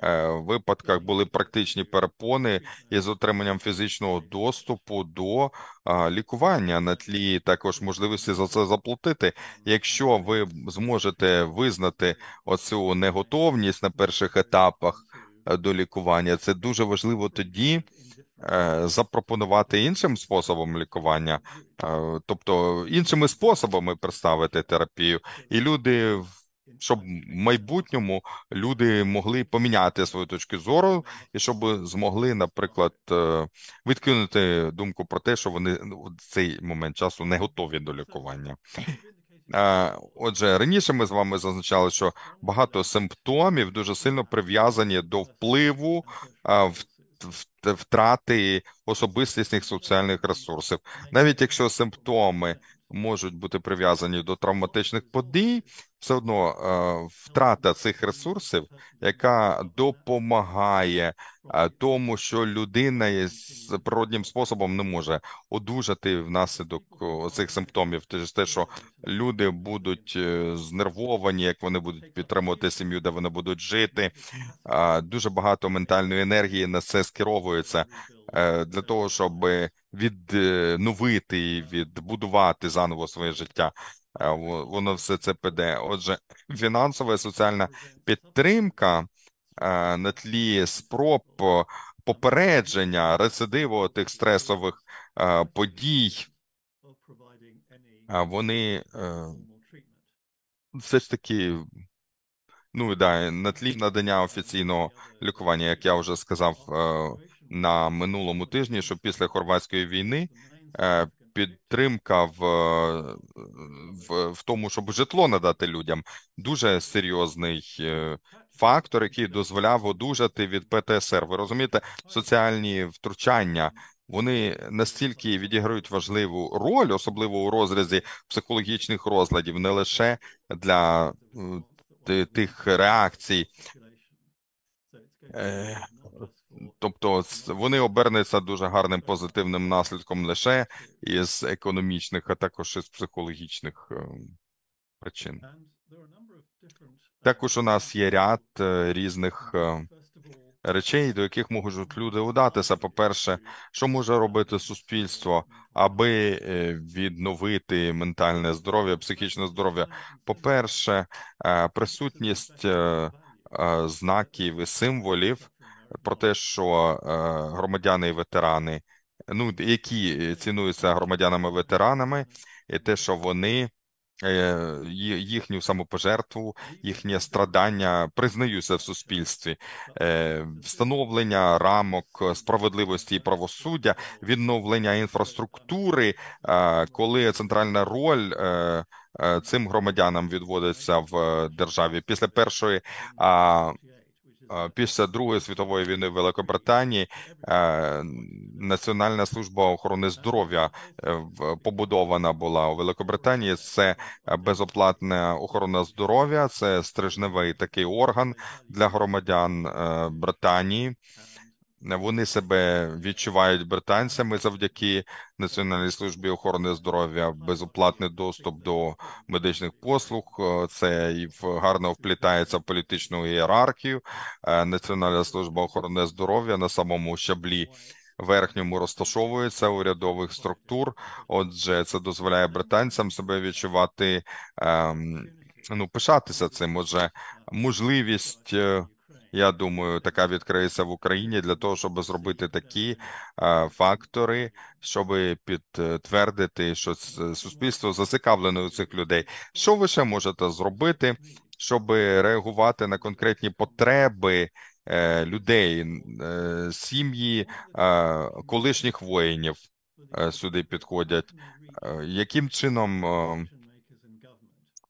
Е, випадках були практичні перепони із отриманням фізичного доступу до лікування на тлі також можливості за це заплатити. Якщо ви зможете визнати оцю неготовність на перших етапах, Е, до лікування. Це дуже важливо тоді е, запропонувати іншим способом лікування, е, тобто іншими способами представити терапію, і люди щоб в майбутньому люди могли поміняти свою точку зору, і щоб змогли, наприклад, відкинути думку про те, що вони в ну, цей момент часу не готові до лікування. Отже, раніше ми з вами зазначали, що багато симптомів дуже сильно прив'язані до впливу в втрати особистісних соціальних ресурсів, навіть якщо симптоми можуть бути прив'язані до травматичних подій, все одно е, втрата цих ресурсів, яка допомагає е, тому, що людина з природнім способом не може одужати внаслідок е, цих симптомів. Тож те, що люди будуть знервовані, як вони будуть підтримувати сім'ю, де вони будуть жити. Дуже багато ментальної енергії на це скеровується для того, щоб відновити е, відбудувати заново своє життя. Е, воно все це піде. Отже, фінансова і соціальна підтримка е, на тлі спроб попередження рецидиву тих стресових подій. вони все ж таки. Ну да, на тлі надання офіційного лікування, як я вже сказав, на минулому тижні, що після хорватської війни е, підтримка в, е, в, в тому, щоб житло надати людям, дуже серйозний е, фактор, який дозволяв одужати від ПТСР. Ви розумієте, соціальні втручання. Вони настільки відіграють важливу роль, особливо у розрізі психологічних розладів, не лише для тих реакцій Тобто вони обернуться дуже гарним позитивним наслідком лише із економічних, а також із психологічних е, причин. Також у нас є ряд е, різних е, речей, до яких можуть люди удатися. По перше, що може робити суспільство, аби відновити ментальне здоров'я, психічне здоров'я. По перше, присутність знаків і символів про те, що е, громадяни і ветерани, ну які е, цінуються громадянами-ветеранами, і те, що вони е, їхню самопожертву, їхнє страдання признаються в суспільстві, встановлення рамок справедливості і правосуддя, відновлення інфраструктури, коли центральна роль. Цим громадянам відводиться в державі після першої після Другої світової війни в Великобританії е, Національна служба охорони здоров'я е, побудована була у Великобританії. Це безоплатна охорона здоров'я, це стрижневий такий орган для громадян е, Британії. Вони себе відчувають британцями завдяки Національній службі охорони здоров'я, безоплатний доступ до медичних послуг. Е, це і гарно вплітається в політичну ієрархію. Е, Національна служба охорони здоров'я на самому щаблі. Верхньому розташовується урядових структур. Отже, це дозволяє британцям себе відчувати, ем, ну пишатися цим. Отже, можливість е, я думаю, така відкриється в Україні для того, щоб зробити такі е, фактори, щоб підтвердити, що суспільство зацікавлене у цих людей. Що ви ще можете зробити, щоб реагувати на конкретні потреби? Е, людей, е, сім'ї колишніх воїнів сюди підходять. Яким чином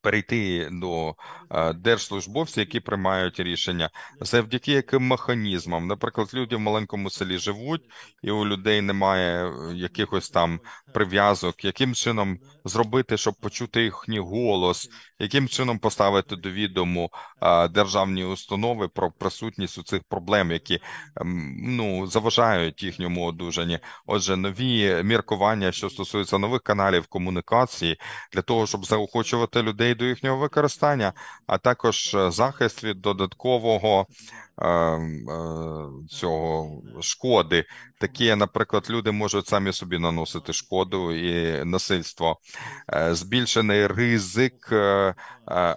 перейти до е, держслужбовців, які приймають рішення, завдяки яким механізмам, наприклад, люди в маленькому селі живуть, і у людей немає е, якихось там прив'язок, яким чином зробити, щоб почути їхній голос, яким чином поставити до відому е, державні установи про присутність у цих проблем, які ем, ну заважають їхньому одужанні. Отже, нові міркування, що стосуються нових каналів комунікації, для того, щоб заохочувати людей до їхнього використання, а також е, захист від додаткового е, е, цього шкоди. Такі, наприклад, люди можуть самі собі наносити шкоду і насильство, е, збільшений ризик. Е, е, е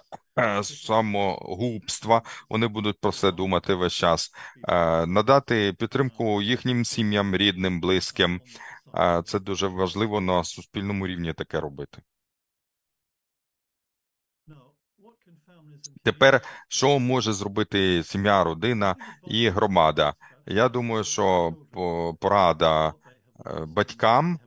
Самогубства, вони будуть про це думати весь час, е, надати підтримку їхнім сім'ям, рідним, близьким це дуже важливо на суспільному рівні таке робити. Тепер що може зробити сім'я, родина і громада? Я думаю, що порада е, батькам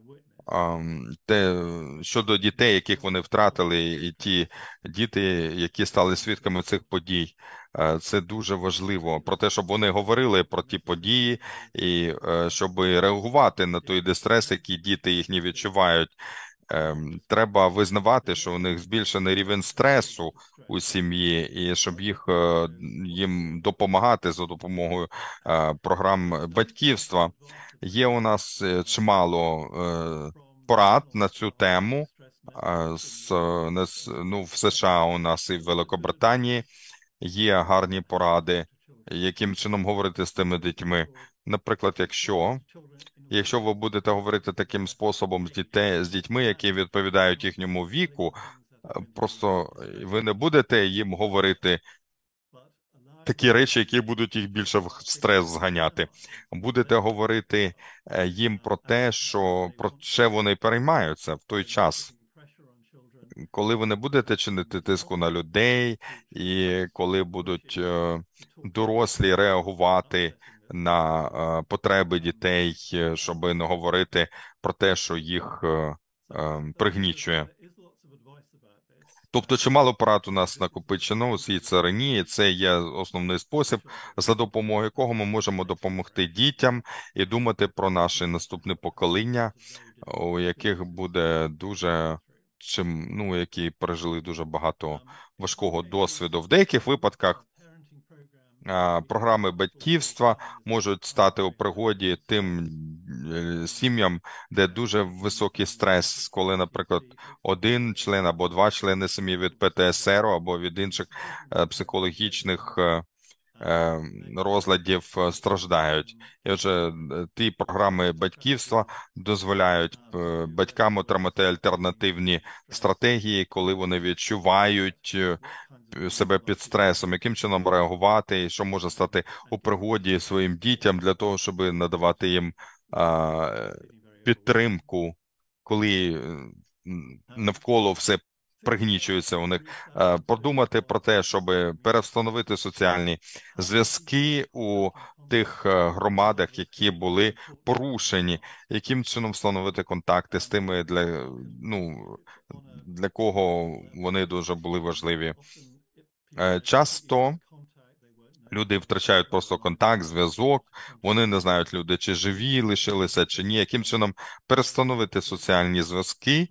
те щодо дітей, яких вони втратили, і ті діти, які стали свідками цих подій, е, це дуже важливо про те, щоб вони говорили про ті події, і е, щоб реагувати на той дистрес, який діти їхні відчувають. Ем, треба визнавати, що у них збільшений рівень стресу у сім'ї, і щоб їх е, їм допомагати за допомогою е, програм батьківства. Є у нас е, чимало порад на цю тему. З ну, в США у нас і в Великобританії є гарні поради, яким чином говорити з тими дітьми. Наприклад, якщо Якщо ви будете говорити таким способом з дітей з дітьми, які відповідають їхньому віку, е, просто е, ви не будете їм говорити такі речі, які будуть їх більше в стрес зганяти. Будете говорити е, їм про те, що про що вони переймаються в той час. Коли ви не будете чинити тиску на людей, і коли будуть дорослі реагувати на е, потреби дітей, е, щоб не говорити про те, що їх е, пригнічує. Тобто, чимало порад у нас накопичено у цій царині. І це є основний спосіб, за допомогою якого ми можемо допомогти дітям і думати про наше наступне покоління, у яких буде дуже чим ну які пережили дуже багато важкого досвіду в деяких випадках. Е, програми батьківства можуть стати у пригоді тим е, сім'ям, де дуже високий стрес, коли, наприклад, один член або два члени сім'ї від ПТСР або від інших е, психологічних Е, розладів е, страждають. І отже, е, ті програми батьківства дозволяють батькам отримати альтернативні стратегії, коли вони відчувають себе під стресом, яким чином реагувати, і що може стати у пригоді своїм дітям для того, щоб надавати їм підтримку, коли навколо все пригнічується у них. Е, подумати про те, щоб перевстановити соціальні зв'язки у тих е, громадах, які були порушені, яким чином встановити контакти з тими, для ну для кого вони дуже були важливі. Е, часто люди втрачають просто контакт, зв'язок. Вони не знають люди, чи живі лишилися, чи ні. Яким чином перестановити соціальні зв'язки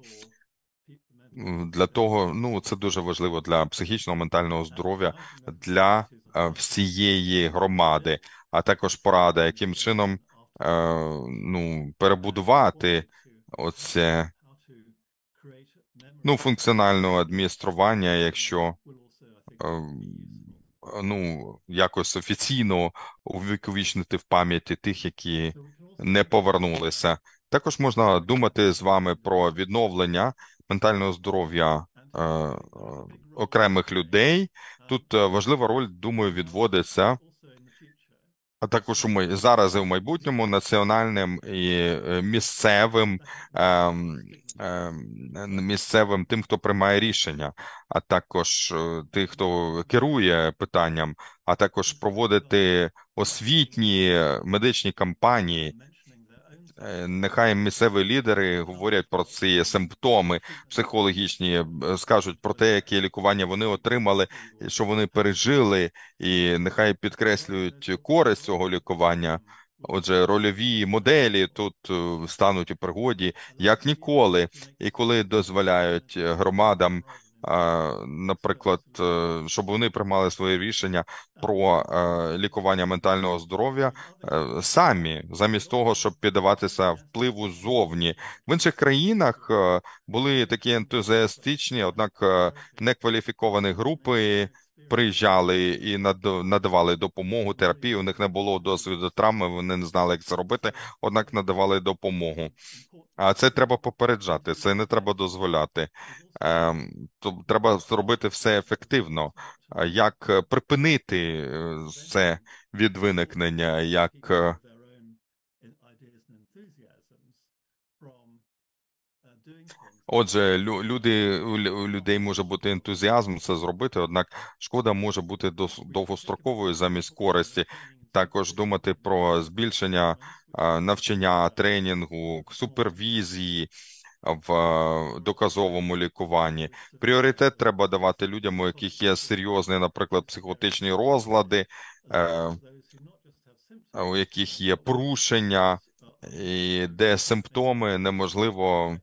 для того, ну це дуже важливо для психічного ментального здоров'я для е, всієї громади, а також порада, яким чином е, ну перебудувати оце ну функціональне адміністрування, якщо е, ну якось офіційно увіковічнити в пам'яті тих, які не повернулися. Також можна думати з вами про відновлення ментального здоров'я е, е, окремих людей. Тут е, важлива роль, думаю, відводиться. А також у зараз і в майбутньому національним і місцевим ем, ем, місцевим тим, хто приймає рішення, а також тих, хто керує питанням, а також проводити освітні медичні кампанії Е, нехай місцеві лідери говорять про ці симптоми психологічні, е, скажуть про те, яке лікування вони отримали, що вони пережили, і нехай підкреслюють користь цього лікування. Отже, рольові моделі тут е, стануть у пригоді як ніколи, і коли дозволяють громадам наприклад, е, щоб вони приймали своє рішення про е, лікування ментального здоров'я е, самі, замість того, щоб піддаватися впливу зовні в інших країнах, були такі ентузіастичні, однак некваліфіковані групи. Приїжджали і надавали допомогу терапію. У них не було досвіду травми. Вони не знали, як це робити однак надавали допомогу. А це треба попереджати, це не треба дозволяти. Ем, то треба зробити все ефективно. Як е, припинити е, це від виникнення, як е, Отже, люди у людей може бути ентузіазм це зробити однак шкода може бути довгостроковою замість користі, також думати про збільшення е, навчання, тренінгу, супервізії в е, доказовому лікуванні. Пріоритет треба давати людям, у яких є серйозні, наприклад, психотичні розлади, е, у яких є порушення, і де симптоми неможливо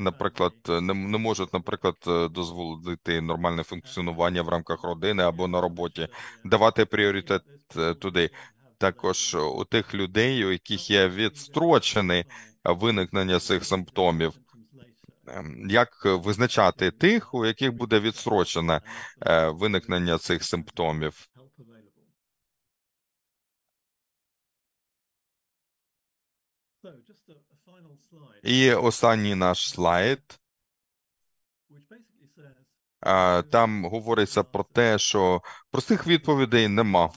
наприклад, не, не можуть, наприклад, е, дозволити нормальне функціонування в рамках родини або на роботі, давати пріоритет е, туди. Також у тих людей, у яких є відстрочене виникнення цих симптомів, ем, як визначати тих, у яких буде відстрочене е, виникнення цих симптомів? І останній наш слайд. Там говориться про те, що простих відповідей нема.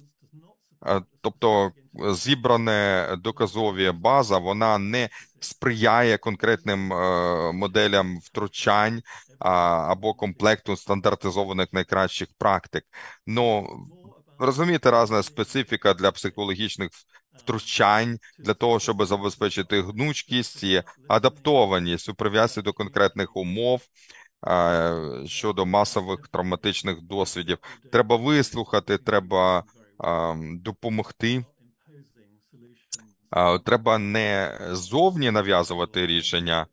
Тобто зібране доказові база вона не сприяє конкретним е, моделям втручань або комплекту стандартизованих найкращих практик. Но розуміти різна специфіка для психологічних втручань для того, щоб забезпечити гнучкість і адаптованість у прив'язці до конкретних умов. Щодо масових травматичних досвідів, треба вислухати, треба допомогти. Треба не зовні нав'язувати рішення.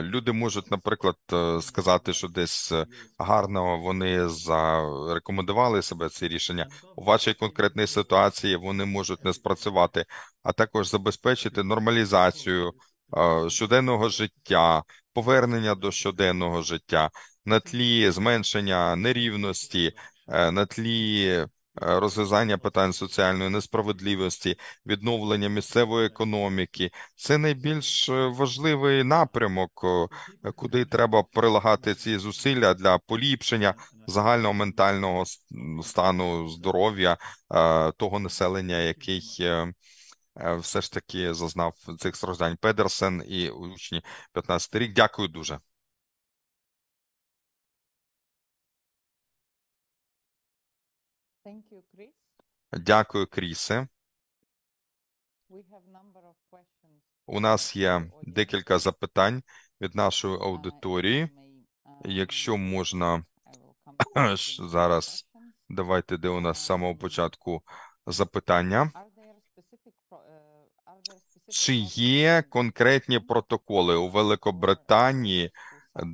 Люди можуть, наприклад, е, сказати, що десь е, гарно вони зарекомендували себе ці рішення у вашій конкретній ситуації. Вони можуть не спрацювати, а також забезпечити нормалізацію е, щоденного життя, повернення до щоденного життя на тлі зменшення нерівності, на тлі Е, розв'язання питань соціальної несправедливості, відновлення місцевої економіки це найбільш е, важливий напрямок, куди треба прилагати ці зусилля для поліпшення загального ментального стану здоров'я е, того населення, який все ж таки зазнав цих страждань Педерсен і учні 15 рік. Дякую дуже. Дякую, Крісе. У нас є декілька запитань від нашої аудиторії. Uh, Якщо можна зараз, давайте де у нас з uh, самого початку запитання. Uh, Чи є конкретні протоколи у Великобританії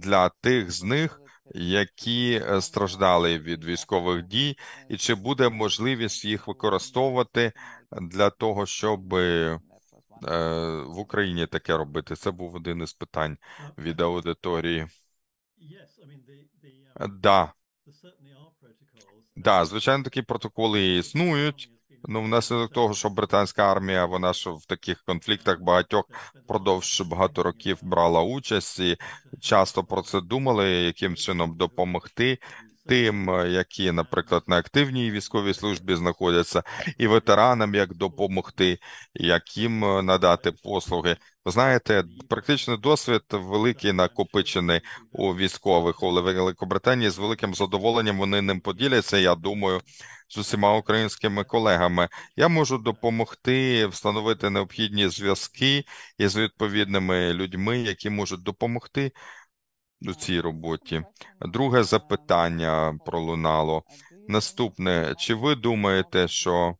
для тих з них, які е, страждали від військових дій, і чи буде можливість їх використовувати для того, щоб е, в Україні таке робити? Це був один із питань від аудиторії. Е, да, да, звичайно, такі протоколи існують. Ну, внаслідок того, що британська армія, вона ж в таких конфліктах багатьох впродовж багато років брала участь і часто про це думали, яким чином допомогти тим, е, які, наприклад, на активній військовій службі знаходяться, і ветеранам, як допомогти, яким е, надати послуги. Ви знаєте, практичний досвід великий накопичений у військових у Великобританії. З великим задоволенням вони ним поділяться. Я думаю, з усіма українськими колегами. Я можу допомогти встановити необхідні зв'язки із відповідними людьми, які можуть допомогти у цій роботі. Друге запитання пролунало. Наступне, чи ви думаєте, що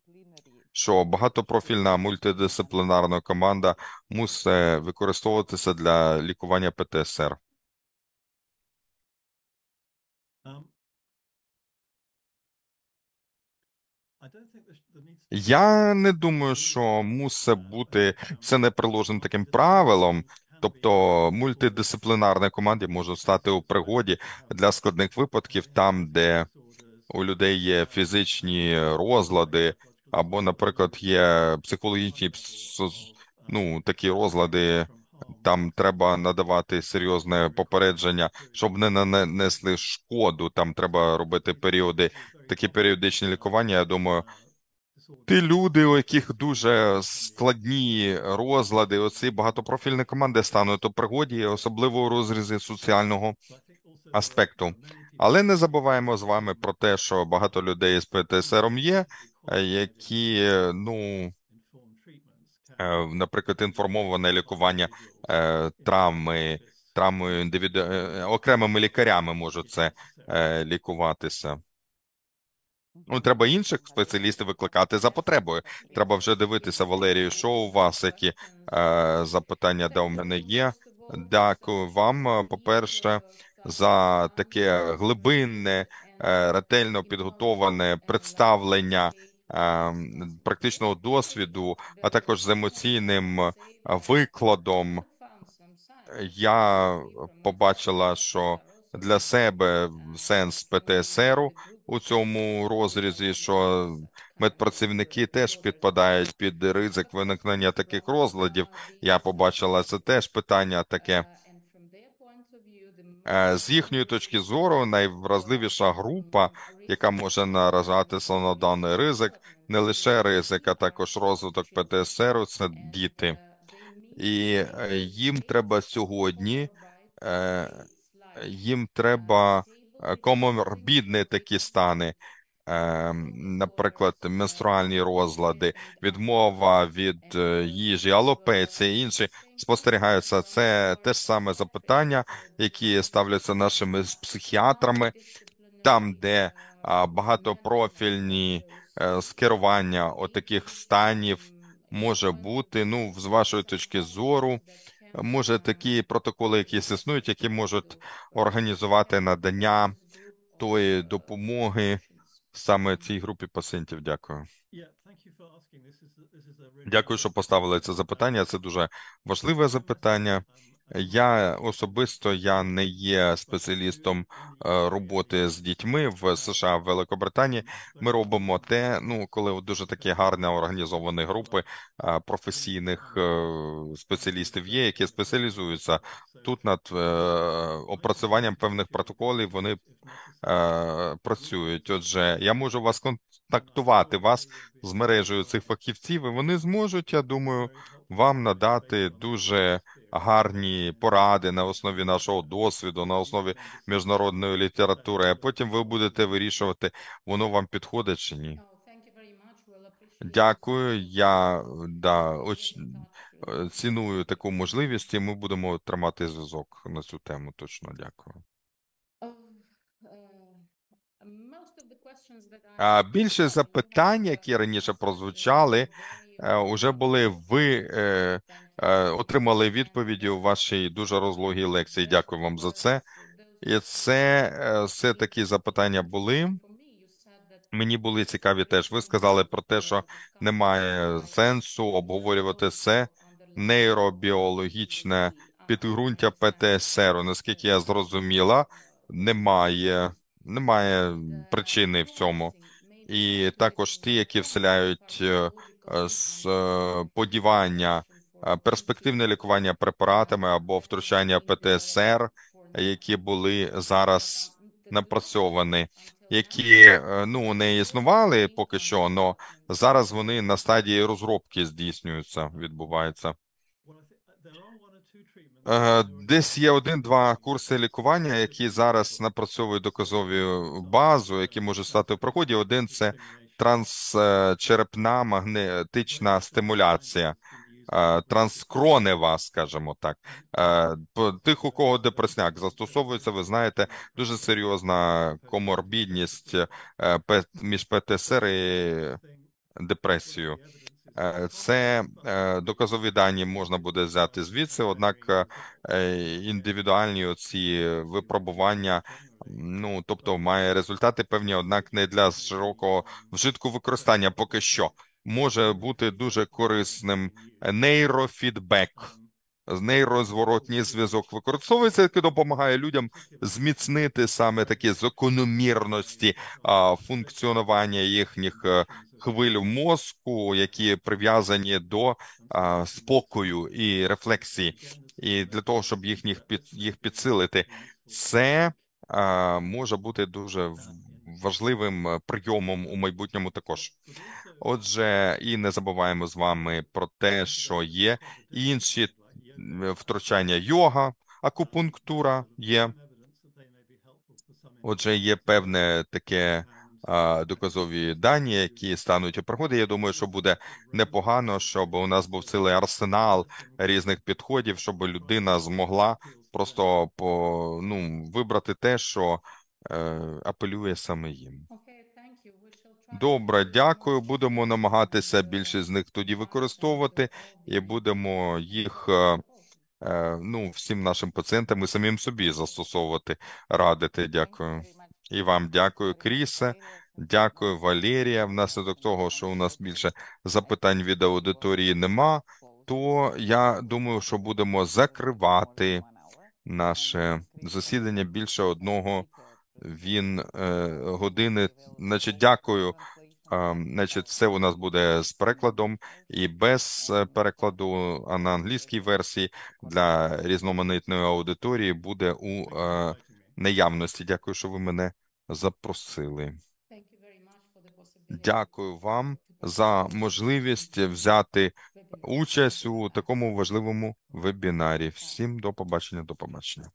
що багатопрофільна мультидисциплінарна команда мусить використовуватися для лікування ПТСР? Um, Я не думаю, що мусить uh, бути це приложено таким правилом, Тобто мультидисциплінарна команда може стати у пригоді для складних випадків, там де у людей є фізичні розлади, або, наприклад, є психологічні ну, такі розлади. Там треба надавати серйозне попередження, щоб не нанесли шкоду. Там треба робити періоди, такі періодичні лікування. Я думаю, ти люди, у яких дуже складні розлади, оці багатопрофільні команди стануть у пригоді, особливо у розрізі соціального аспекту. Але не забуваємо з вами про те, що багато людей з ПТСРом є, які ну е, наприклад, інформоване лікування е, травми, травмою індивіду е, окремими лікарями можуть це лікуватися. Ну, треба інших спеціалістів викликати за потребою. Треба вже дивитися, Валерію, що у вас які е, запитання, де у мене є. Дякую вам. Е, По перше, за таке глибинне, е, ретельно підготоване представлення е, практичного досвіду, а також з емоційним викладом. Я побачила, що для себе сенс ПТСРу у цьому розрізі, що медпрацівники теж підпадають під ризик виникнення таких розладів. Я побачила це теж питання таке. Е, з їхньої точки зору, найвразливіша група, яка може наражатися на даний ризик, не лише ризик, а також розвиток ПТСР, це діти, і е, їм треба сьогодні е, їм треба е, коморбідні такі стани, е, наприклад, менструальні розлади, відмова від е, їжі, алопеці інші спостерігаються. Це те ж саме запитання, які ставляться нашими психіатрами, там, де багатопрофільні скерування отаких станів може бути. Ну, з вашої точки зору може такі протоколи, які існують, які можуть організувати надання тої допомоги саме цій групі пацієнтів. Дякую. Дякую, що поставили це запитання. Це дуже важливе запитання. Я особисто я не є спеціалістом е, роботи з дітьми в США в Великобританії. Ми робимо те, ну коли дуже такі гарно організовані групи е, професійних е, спеціалістів є, які спеціалізуються тут над опрацюванням певних протоколів. Вони працюють. Отже, я можу вас контактувати вас з мережею цих фахівців, і вони зможуть. Я думаю, вам надати дуже гарні поради на основі нашого досвіду, на основі міжнародної літератури. А потім ви будете вирішувати, воно вам підходить чи ні. Oh, дякую. Я да оч... Е, ціную таку можливість, і ми будемо тримати зв'язок на цю тему. Точно дякую. Uh, а більше запитань, які раніше прозвучали, вже е, були ви Е, отримали відповіді у вашій дуже розлогій лекції. Дякую вам за це. І це е, все такі запитання були. Мені були цікаві теж. Ви сказали про те, що немає сенсу обговорювати це нейробіологічне підґрунтя ПТСР. Наскільки я зрозуміла, немає немає причини в цьому. І також ті, які вселяють е, сподівання перспективне лікування препаратами або втручання ПТСР, які були зараз напрацьовані, які е, ну не існували поки що, але зараз вони на стадії розробки здійснюються, відбуваються. Е, десь є один-два курси лікування, які зараз напрацьовують доказові базу, які можуть стати в проході. Один це трансчерепна магнетична стимуляція транскронева, скажімо так. Тих, у кого депресняк застосовується, ви знаєте, дуже серйозна коморбідність е, між ПТСР і депресією. Е, це е, доказові дані можна буде взяти звідси, однак індивідуальні оці випробування, ну тобто має результати певні, однак не для широкого вжитку використання поки що може бути дуже корисним нейрофідбек. Нейрозворотній зв'язок використовується, який допомагає людям зміцнити саме такі закономірності а, функціонування їхніх е, хвиль мозку, які прив'язані до а, спокою і рефлексії, і для того, щоб їхніх під їх підсилити, це а, може бути дуже важливим е, прийомом у майбутньому. Також отже, і не забуваємо з вами про те, що є інші е, втручання йога, акупунктура є. Отже, є певне таке а, доказові дані, які стануть у пригоди. Я думаю, що буде непогано, щоб у нас був цілий арсенал різних підходів, щоб людина змогла просто по ну вибрати те, що Е, апелює саме їм. Добре, дякую. Будемо намагатися більше з них тоді використовувати, і будемо їх е, е, ну всім нашим пацієнтам і самим собі застосовувати, радити. Дякую і вам дякую, Крісе. Дякую, Валерія. Внаслідок того, що у нас більше запитань від аудиторії нема, то я думаю, що будемо закривати наше засідання більше одного. Він е, години, значить, дякую. Значить, все у нас буде з перекладом і без е, перекладу. А на англійській версії для різноманітної аудиторії буде у е, неявності. Дякую, що ви мене запросили. Дякую вам за можливість взяти участь у такому важливому вебінарі. Всім до побачення, до побачення.